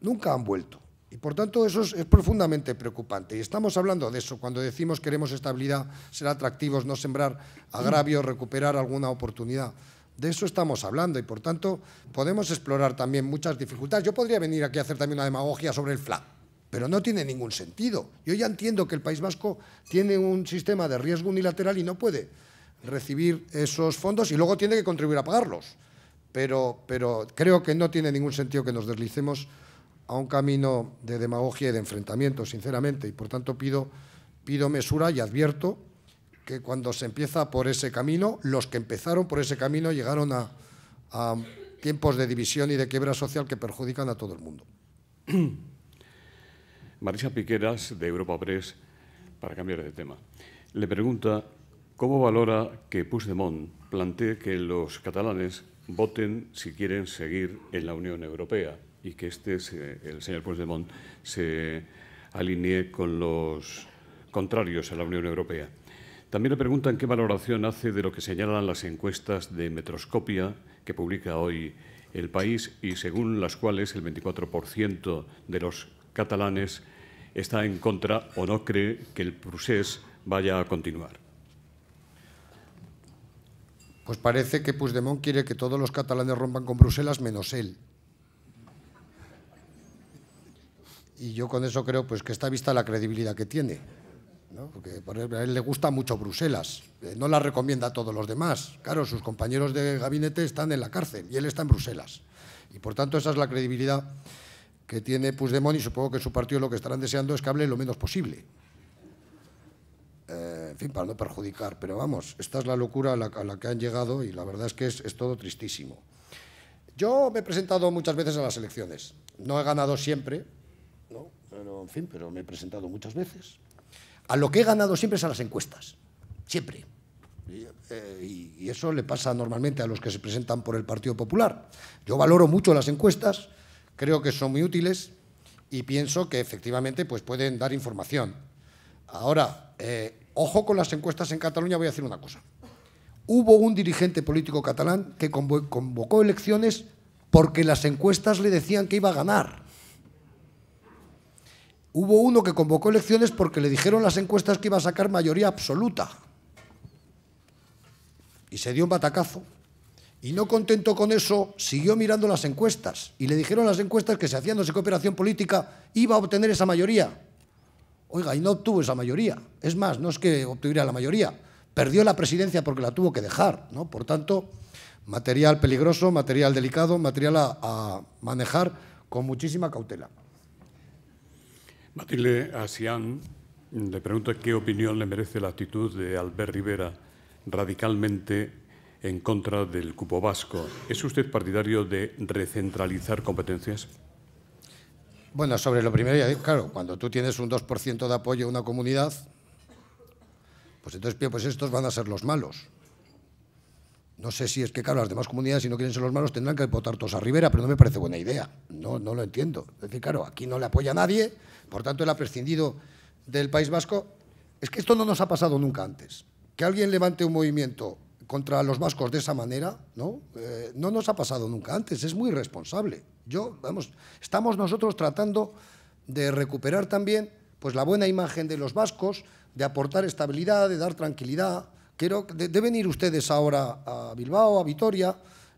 nunca han vuelto. Y por tanto eso es, profundamente preocupante. Y estamos hablando de eso cuando decimos queremos estabilidad, ser atractivos, no sembrar agravios, recuperar alguna oportunidad. De eso estamos hablando y por tanto podemos explorar también muchas dificultades. Yo podría venir aquí a hacer también una demagogia sobre el FLA, pero no tiene ningún sentido. Yo ya entiendo que el País Vasco tiene un sistema de riesgo unilateral y no puede recibir esos fondos y luego tiene que contribuir a pagarlos. pero creo que no tiene ningún sentido que nos deslicemos a un camino de demagogia y de enfrentamiento, sinceramente, y por tanto pido, pido mesura y advierto que cuando se empieza por ese camino, los que empezaron por ese camino llegaron a, tiempos de división y de quiebra social que perjudican a todo el mundo. Marisa Piqueras, de Europa Press, para cambiar de tema, le pregunta cómo valora que Puigdemont plantee que los catalanes voten si quieren seguir en la Unión Europea y que este, el señor Puigdemont, se alinee con los contrarios a la Unión Europea. También le preguntan qué valoración hace de lo que señalan las encuestas de Metroscopia que publica hoy el país y según las cuales el 24% de los catalanes está en contra o no cree que el procés vaya a continuar. Pues parece que Puigdemont quiere que todos los catalanes rompan con Bruselas menos él. Y yo con eso creo pues, que está vista la credibilidad que tiene. Porque por él, a él le gusta mucho Bruselas, eh, no la recomienda a todos los demás. Claro, sus compañeros de gabinete están en la cárcel y él está en Bruselas. Y por tanto esa es la credibilidad que tiene Puigdemont y supongo que su partido lo que estarán deseando es que hable lo menos posible. Eh, en fin, para no perjudicar, pero vamos, esta es la locura a la, que han llegado y la verdad es que es, es todo tristísimo. Yo me he presentado muchas veces a las elecciones, no he ganado siempre, ¿no? Pero, en fin, pero me he presentado muchas veces. A lo que he ganado siempre es a las encuestas, siempre. Eh, y, eso le pasa normalmente a los que se presentan por el Partido Popular. Yo valoro mucho las encuestas, creo que son muy útiles y pienso que efectivamente pues, pueden dar información. Ahora, eh, ojo con las encuestas en Cataluña, voy a decir una cosa. Hubo un dirigente político catalán que convocó elecciones porque las encuestas le decían que iba a ganar. Hubo uno que convocó elecciones porque le dijeron las encuestas que iba a sacar mayoría absoluta. Y se dio un batacazo. Y no contento con eso, siguió mirando las encuestas. Y le dijeron las encuestas que si hacían cooperación política, iba a obtener esa mayoría. Oiga, y no obtuvo esa mayoría. Es más, no es que obtuviera la mayoría. Perdió la presidencia porque la tuvo que dejar. ¿no? Por tanto, material peligroso, material delicado, material a manejar con muchísima cautela. Matilde Asián le pregunto qué opinión le merece la actitud de Albert Rivera radicalmente en contra del cupo vasco. ¿Es usted partidario de recentralizar competencias? Bueno, sobre lo primero claro, cuando tú tienes un 2% de apoyo a una comunidad, pues entonces pues estos van a ser los malos. No sé si es que, claro, las demás comunidades, si no quieren ser los malos, tendrán que votar todos a Rivera, pero no me parece buena idea. No, no lo entiendo. Es decir, claro, aquí no le apoya a nadie, por tanto, él ha prescindido del País Vasco. Es que esto no nos ha pasado nunca antes. Que alguien levante un movimiento contra los vascos de esa manera, ¿no? Eh, no nos ha pasado nunca antes. Es muy irresponsable. Yo, vamos, estamos nosotros tratando de recuperar también pues, la buena imagen de los vascos, de aportar estabilidad, de dar tranquilidad. Quiero, deben ir ustedes ahora a Bilbao, a Vitoria,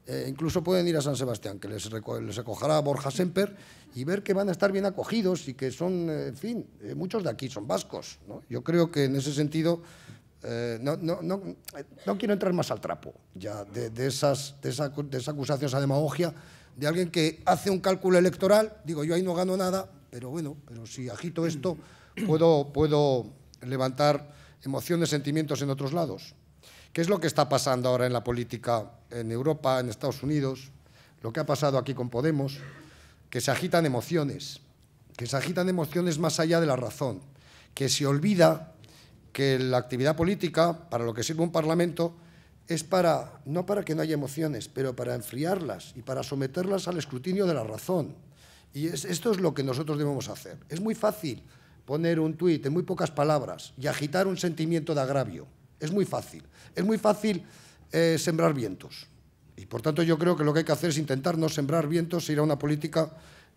eh, incluso pueden ir a San Sebastián, que les, acojará Borja Semper y ver que van a estar bien acogidos y que son, eh, en fin, eh, muchos de aquí son vascos. Yo creo que en ese sentido no, quiero entrar más al trapo ya de, esas, de, esa, de demagogia de alguien que hace un cálculo electoral, digo, yo ahí no gano nada, pero bueno, pero si agito esto, puedo, puedo levantar emociones, sentimientos en otros lados. ¿Qué es lo que está pasando ahora en la política en Europa, en Estados Unidos? Lo que ha pasado aquí con Podemos, que se agitan emociones, que se agitan emociones más allá de la razón, que se olvida que la actividad política, para lo que sirve un parlamento, es para, no para que no haya emociones, pero para enfriarlas y para someterlas al escrutinio de la razón. Y esto es lo que nosotros debemos hacer. Es muy fácil poner un tuit en muy pocas palabras y agitar un sentimiento de agravio. Es muy fácil. Es muy fácil eh, sembrar vientos. Y por tanto yo creo que lo que hay que hacer es intentar no sembrar vientos e ir a una política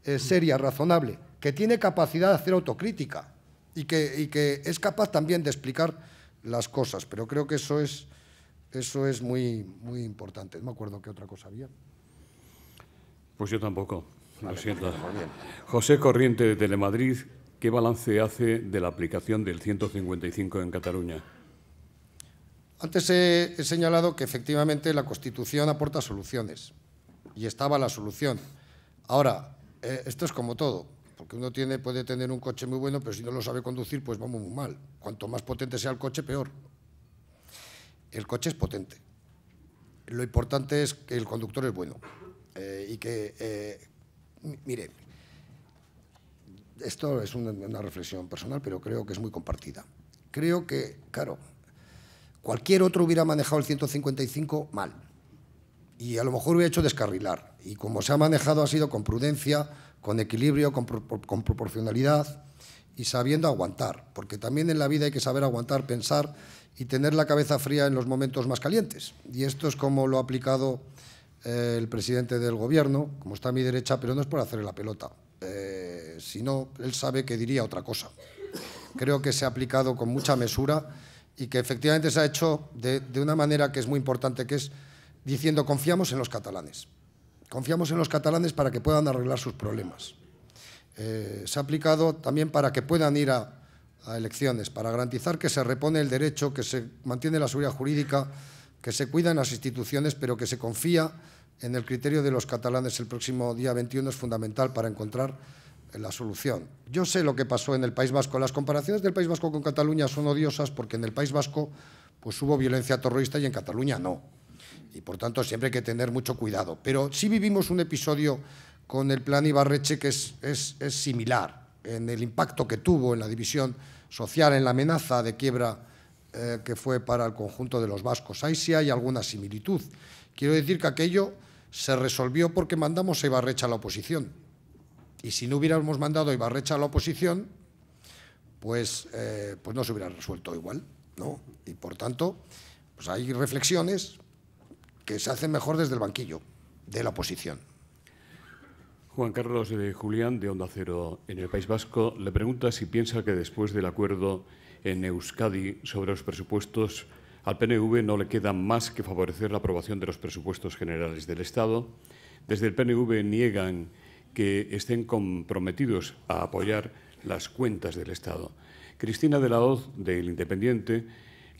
eh, seria, razonable, que tiene capacidad de hacer autocrítica y que, es capaz también de explicar las cosas. Pero creo que eso es, muy, importante. No me acuerdo qué otra cosa había. Pues yo tampoco. lo pues, José Corriente de Telemadrid, ¿qué balance hace de la aplicación del 155 en Cataluña? Antes he, señalado que efectivamente la Constitución aporta soluciones y estaba la solución. Ahora, eh, esto es como todo, porque uno tiene, puede tener un coche muy bueno, pero si no lo sabe conducir, pues vamos muy mal. Cuanto más potente sea el coche, peor. El coche es potente. Lo importante es que el conductor es bueno eh, y que, eh, mire, esto es una, una reflexión personal, pero creo que es muy compartida. Creo que, claro, Cualquier otro hubiera manejado el 155 mal y a lo mejor hubiera hecho descarrilar. Y como se ha manejado ha sido con prudencia, con equilibrio, con, proporcionalidad y sabiendo aguantar, porque también en la vida hay que saber aguantar, pensar y tener la cabeza fría en los momentos más calientes. Y esto es como lo ha aplicado eh, el presidente del gobierno, como está a mi derecha, pero no es por hacerle la pelota, eh, Si no, él sabe que diría otra cosa. Creo que se ha aplicado con mucha mesura y que efectivamente se ha hecho de, una manera que es muy importante, que es diciendo confiamos en los catalanes. Confiamos en los catalanes para que puedan arreglar sus problemas. Eh, se ha aplicado también para que puedan ir a, a, elecciones, para garantizar que se repone el derecho, que se mantiene la seguridad jurídica, que se cuidan las instituciones, pero que se confía en el criterio de los catalanes el próximo día 21 es fundamental para encontrar la solución. Yo sé lo que pasó en el País Vasco. Las comparaciones del País Vasco con Cataluña son odiosas porque en el País Vasco pues, hubo violencia terrorista y en Cataluña no. Y por tanto siempre hay que tener mucho cuidado. Pero sí vivimos un episodio con el plan Ibarreche que es, similar en el impacto que tuvo en la división social, en la amenaza de quiebra eh, que fue para el conjunto de los vascos. Ahí sí hay alguna similitud. Quiero decir que aquello se resolvió porque mandamos a Ibarreche a la oposición y si no hubiéramos mandado y Ibarrecha a la oposición, pues, eh, pues no se hubiera resuelto igual. ¿no? Y por tanto, pues hay reflexiones que se hacen mejor desde el banquillo de la oposición. Juan Carlos de eh, Julián, de Onda Cero, en el País Vasco, le pregunta si piensa que después del acuerdo en Euskadi sobre los presupuestos, al PNV no le queda más que favorecer la aprobación de los presupuestos generales del Estado. Desde el PNV niegan que estén comprometidos a apoyar las cuentas del Estado. Cristina de la Hoz, del Independiente,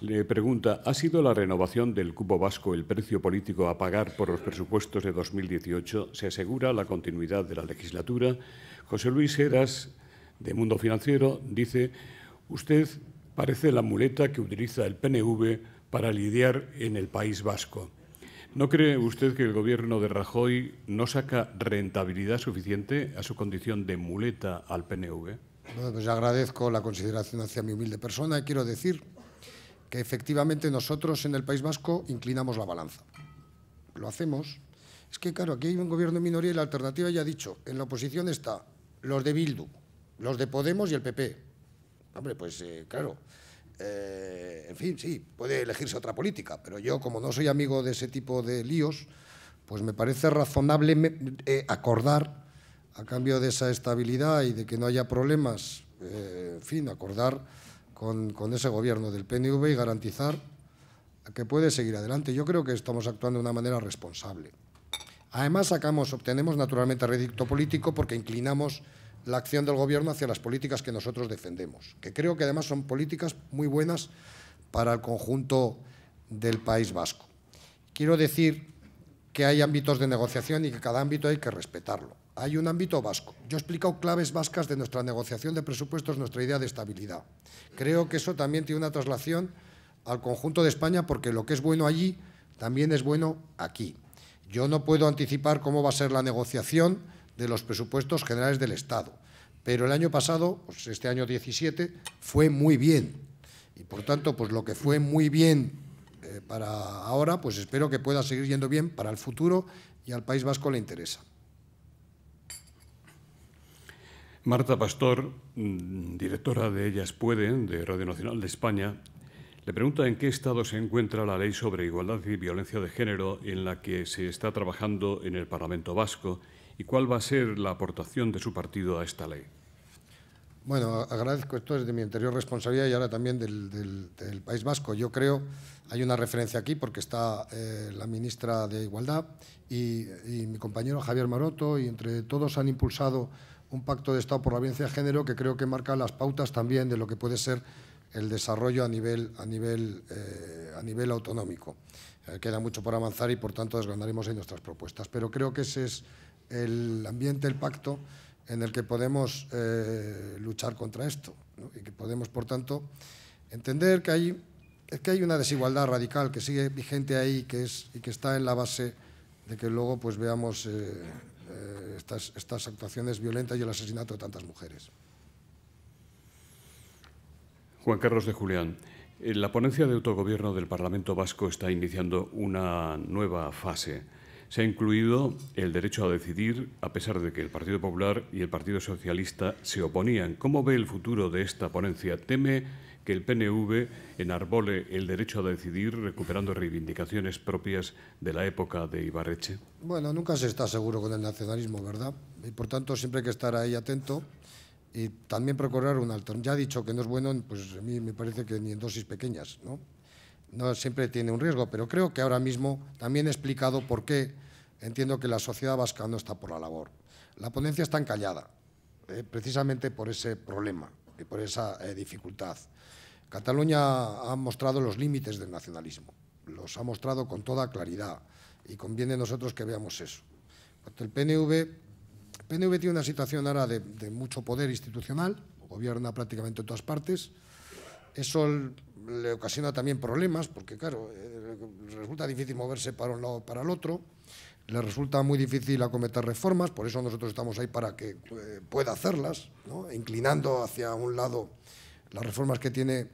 le pregunta, ¿ha sido la renovación del cupo vasco el precio político a pagar por los presupuestos de 2018? ¿Se asegura la continuidad de la legislatura? José Luis Heras, de Mundo Financiero, dice, usted parece la muleta que utiliza el PNV para lidiar en el País Vasco. ¿No cree usted que el gobierno de Rajoy no saca rentabilidad suficiente a su condición de muleta al PNV? Bueno, pues agradezco la consideración hacia mi humilde persona y quiero decir que efectivamente nosotros en el País Vasco inclinamos la balanza. Lo hacemos. Es que, claro, aquí hay un gobierno de minoría y la alternativa ya ha dicho, en la oposición está los de Bildu, los de Podemos y el PP. Hombre, pues eh, claro eh, en fin, sí, puede elegirse otra política, pero yo, como no soy amigo de ese tipo de líos, pues me parece razonable eh, acordar, a cambio de esa estabilidad y de que no haya problemas, eh, en fin, acordar con, ese gobierno del PNV y garantizar que puede seguir adelante. Yo creo que estamos actuando de una manera responsable. Además, sacamos, obtenemos naturalmente redicto político porque inclinamos la acción del Gobierno hacia las políticas que nosotros defendemos, que creo que además son políticas muy buenas para el conjunto del País Vasco. Quiero decir que hay ámbitos de negociación y que cada ámbito hay que respetarlo. Hay un ámbito vasco. Yo he explicado claves vascas de nuestra negociación de presupuestos, nuestra idea de estabilidad. Creo que eso también tiene una traslación al conjunto de España porque lo que es bueno allí también es bueno aquí. Yo no puedo anticipar cómo va a ser la negociación, de los presupuestos generales del Estado. Pero el año pasado, pues este año 17, fue muy bien. Y por tanto, pues lo que fue muy bien eh, para ahora, pues espero que pueda seguir yendo bien para el futuro y al País Vasco le interesa. Marta Pastor, mm, directora de Ellas Pueden, de Radio Nacional de España, le pregunta en qué estado se encuentra la ley sobre igualdad y violencia de género en la que se está trabajando en el Parlamento Vasco y cuál va a ser la aportación de su partido a esta ley. Bueno, agradezco, esto desde mi anterior responsabilidad y ahora también del, País Vasco. Yo creo, hay una referencia aquí porque está eh, la ministra de Igualdad y, mi compañero Javier Maroto y entre todos han impulsado un pacto de Estado por la violencia de género que creo que marca las pautas también de lo que puede ser el desarrollo a nivel, a nivel, eh, a nivel autonómico. Eh, queda mucho por avanzar y por tanto desgranaremos ahí nuestras propuestas, pero creo que ese es el ambiente, el pacto en el que podemos eh, luchar contra esto y que podemos, por tanto, entender que hay, es que hay una desigualdad radical que sigue vigente ahí que es, y que está en la base de que luego pues, veamos eh, eh, estas, estas actuaciones violentas y el asesinato de tantas mujeres. Juan Carlos de Julián. La ponencia de autogobierno del Parlamento Vasco está iniciando una nueva fase. Se ha incluido el derecho a decidir, a pesar de que el Partido Popular y el Partido Socialista se oponían. ¿Cómo ve el futuro de esta ponencia? ¿Teme que el PNV enarbole el derecho a decidir recuperando reivindicaciones propias de la época de Ibarreche? Bueno, nunca se está seguro con el nacionalismo, ¿verdad? Y por tanto siempre hay que estar ahí atento y también procurar un alto. Ya he dicho que no es bueno, pues a mí me parece que ni en dosis pequeñas, ¿no? no siempre tiene un riesgo, pero creo que ahora mismo también he explicado por qué entiendo que la sociedad vasca no está por la labor. La ponencia está encallada, eh, precisamente por ese problema y por esa eh, dificultad. Cataluña ha mostrado los límites del nacionalismo, los ha mostrado con toda claridad y conviene a nosotros que veamos eso. El PNV, PNV tiene una situación ahora de, mucho poder institucional, gobierna prácticamente en todas partes. Eso le ocasiona también problemas, porque claro, eh, resulta difícil moverse para un lado o para el otro, le resulta muy difícil acometer reformas, por eso nosotros estamos ahí para que eh, pueda hacerlas, inclinando hacia un lado las reformas que tiene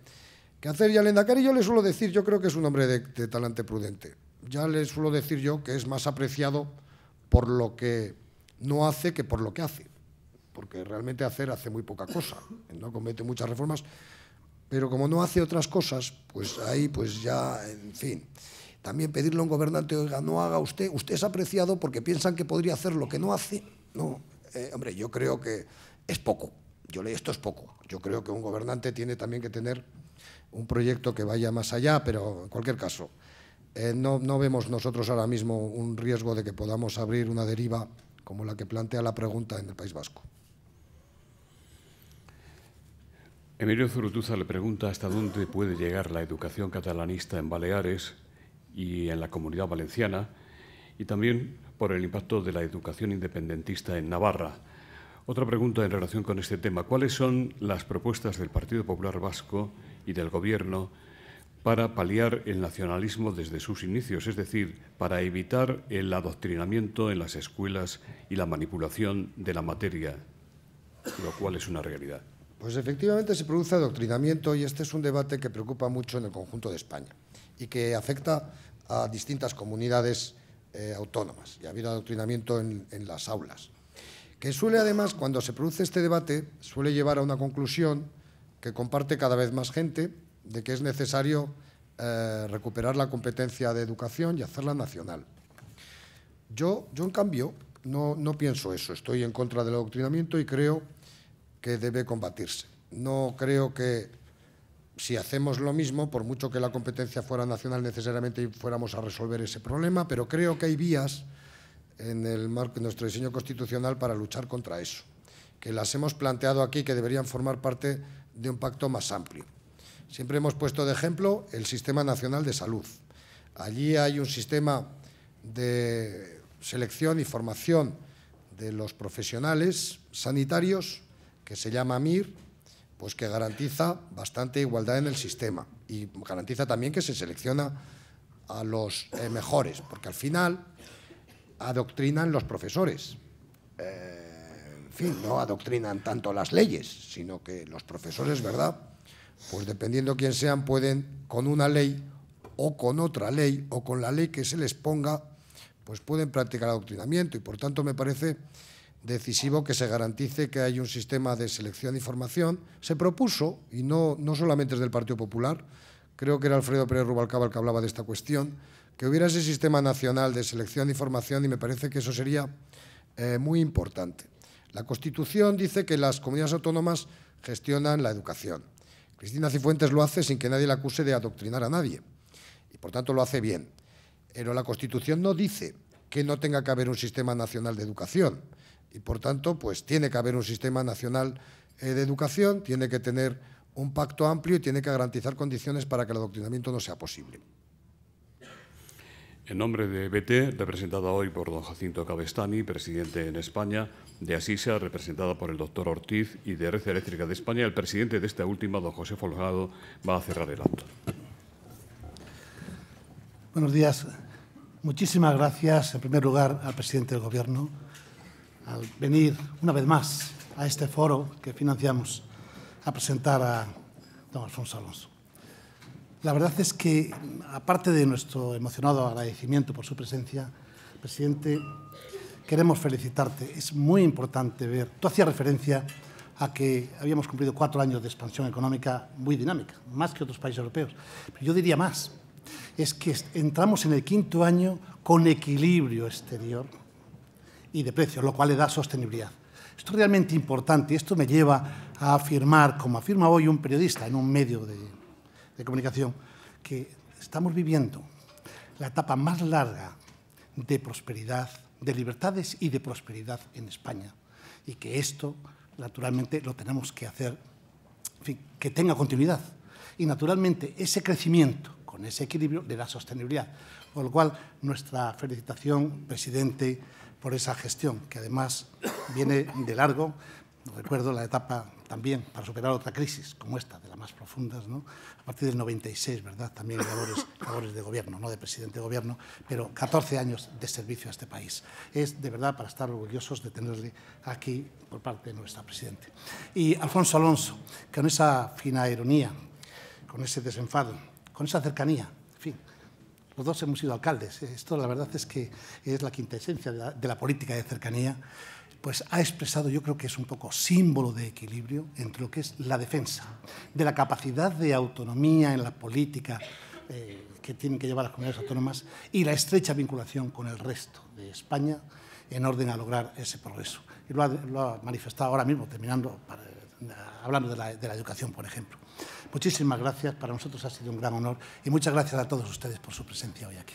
que hacer. Y al Endacari yo le suelo decir, yo creo que es un hombre de, de talante prudente, ya le suelo decir yo que es más apreciado por lo que no hace que por lo que hace, porque realmente hacer hace muy poca cosa, no comete muchas reformas pero como no hace otras cosas, pues ahí pues ya, en fin. También pedirle a un gobernante, oiga, no haga usted, usted es apreciado porque piensan que podría hacer lo que no hace. No, eh, hombre, yo creo que es poco. Yo leí esto es poco. Yo creo que un gobernante tiene también que tener un proyecto que vaya más allá, pero en cualquier caso, eh, no vemos nosotros ahora mismo un riesgo de que podamos abrir una deriva como la que plantea la pregunta en el País Vasco. Emilio Zurutuza le pregunta hasta dónde puede llegar la educación catalanista en Baleares y en la comunidad valenciana, y también por el impacto de la educación independentista en Navarra. Otra pregunta en relación con este tema. ¿Cuáles son las propuestas del Partido Popular Vasco y del Gobierno para paliar el nacionalismo desde sus inicios, es decir, para evitar el adoctrinamiento en las escuelas y la manipulación de la materia, lo cual es una realidad? Pues efectivamente se produce adoctrinamiento y este es un debate que preocupa mucho en el conjunto de España y que afecta a distintas comunidades eh, autónomas y ha habido adoctrinamiento en, las aulas. Que suele además, cuando se produce este debate, suele llevar a una conclusión que comparte cada vez más gente de que es necesario eh, recuperar la competencia de educación y hacerla nacional. Yo, yo en cambio, no, no pienso eso. Estoy en contra del adoctrinamiento y creo que debe combatirse. No creo que si hacemos lo mismo, por mucho que la competencia fuera nacional, necesariamente fuéramos a resolver ese problema, pero creo que hay vías en el marco de nuestro diseño constitucional para luchar contra eso, que las hemos planteado aquí que deberían formar parte de un pacto más amplio. Siempre hemos puesto de ejemplo el Sistema Nacional de Salud. Allí hay un sistema de selección y formación de los profesionales sanitarios que se llama MIR, pues que garantiza bastante igualdad en el sistema y garantiza también que se selecciona a los eh, mejores, porque al final adoctrinan los profesores. Eh, en fin, no adoctrinan tanto las leyes, sino que los profesores, ¿verdad? Pues dependiendo quién sean, pueden con una ley o con otra ley o con la ley que se les ponga, pues pueden practicar adoctrinamiento y por tanto me parece decisivo que se garantice que hay un sistema de selección y formación. Se propuso, y no, no solamente es del Partido Popular, creo que era Alfredo Pérez Rubalcaba el que hablaba de esta cuestión, que hubiera ese sistema nacional de selección y formación y me parece que eso sería eh, muy importante. La Constitución dice que las comunidades autónomas gestionan la educación. Cristina Cifuentes lo hace sin que nadie la acuse de adoctrinar a nadie y por tanto lo hace bien. Pero la Constitución no dice que no tenga que haber un sistema nacional de educación. Y por tanto, pues tiene que haber un sistema nacional eh, de educación, tiene que tener un pacto amplio y tiene que garantizar condiciones para que el adoctrinamiento no sea posible. En nombre de BT, representada hoy por don Jacinto Cabestani, presidente en España, de Asisa, representada por el doctor Ortiz, y de Red Eléctrica de España, el presidente de esta última, don José Folgado, va a cerrar el acto. Buenos días. Muchísimas gracias, en primer lugar, al presidente del Gobierno, al venir una vez más a este foro que financiamos a presentar a don Alfonso Alonso. La verdad es que, aparte de nuestro emocionado agradecimiento por su presencia, presidente, queremos felicitarte. Es muy importante ver, tú hacías referencia a que habíamos cumplido cuatro años de expansión económica muy dinámica, más que otros países europeos. Pero yo diría más, es que entramos en el quinto año con equilibrio exterior, y de precios, lo cual le da sostenibilidad. Esto es realmente importante y esto me lleva a afirmar, como afirma hoy un periodista en un medio de, comunicación, que estamos viviendo la etapa más larga de prosperidad, de libertades y de prosperidad en España. Y que esto, naturalmente, lo tenemos que hacer, que tenga continuidad. Y, naturalmente, ese crecimiento con ese equilibrio le da sostenibilidad. Por lo cual, nuestra felicitación, presidente, por esa gestión, que además viene de largo. Recuerdo la etapa también para superar otra crisis como esta, de las más profundas, ¿no? a partir del 96, ¿verdad? También labores, labores de gobierno, no de presidente de gobierno, pero 14 años de servicio a este país. Es de verdad para estar orgullosos de tenerle aquí por parte de nuestra presidente. Y Alfonso Alonso, con esa fina ironía, con ese desenfado, con esa cercanía, los dos hemos sido alcaldes. Esto la verdad es que es la quinta esencia de la política de cercanía. Pues ha expresado, yo creo que es un poco símbolo de equilibrio entre lo que es la defensa de la capacidad de autonomía en la política eh, que tienen que llevar las comunidades autónomas y la estrecha vinculación con el resto de España en orden a lograr ese progreso. Y lo ha, manifestado ahora mismo, terminando, hablando de la educación, por ejemplo. Muchísimas gracias. Para nosotros ha sido un gran honor y muchas gracias a todos ustedes por su presencia hoy aquí.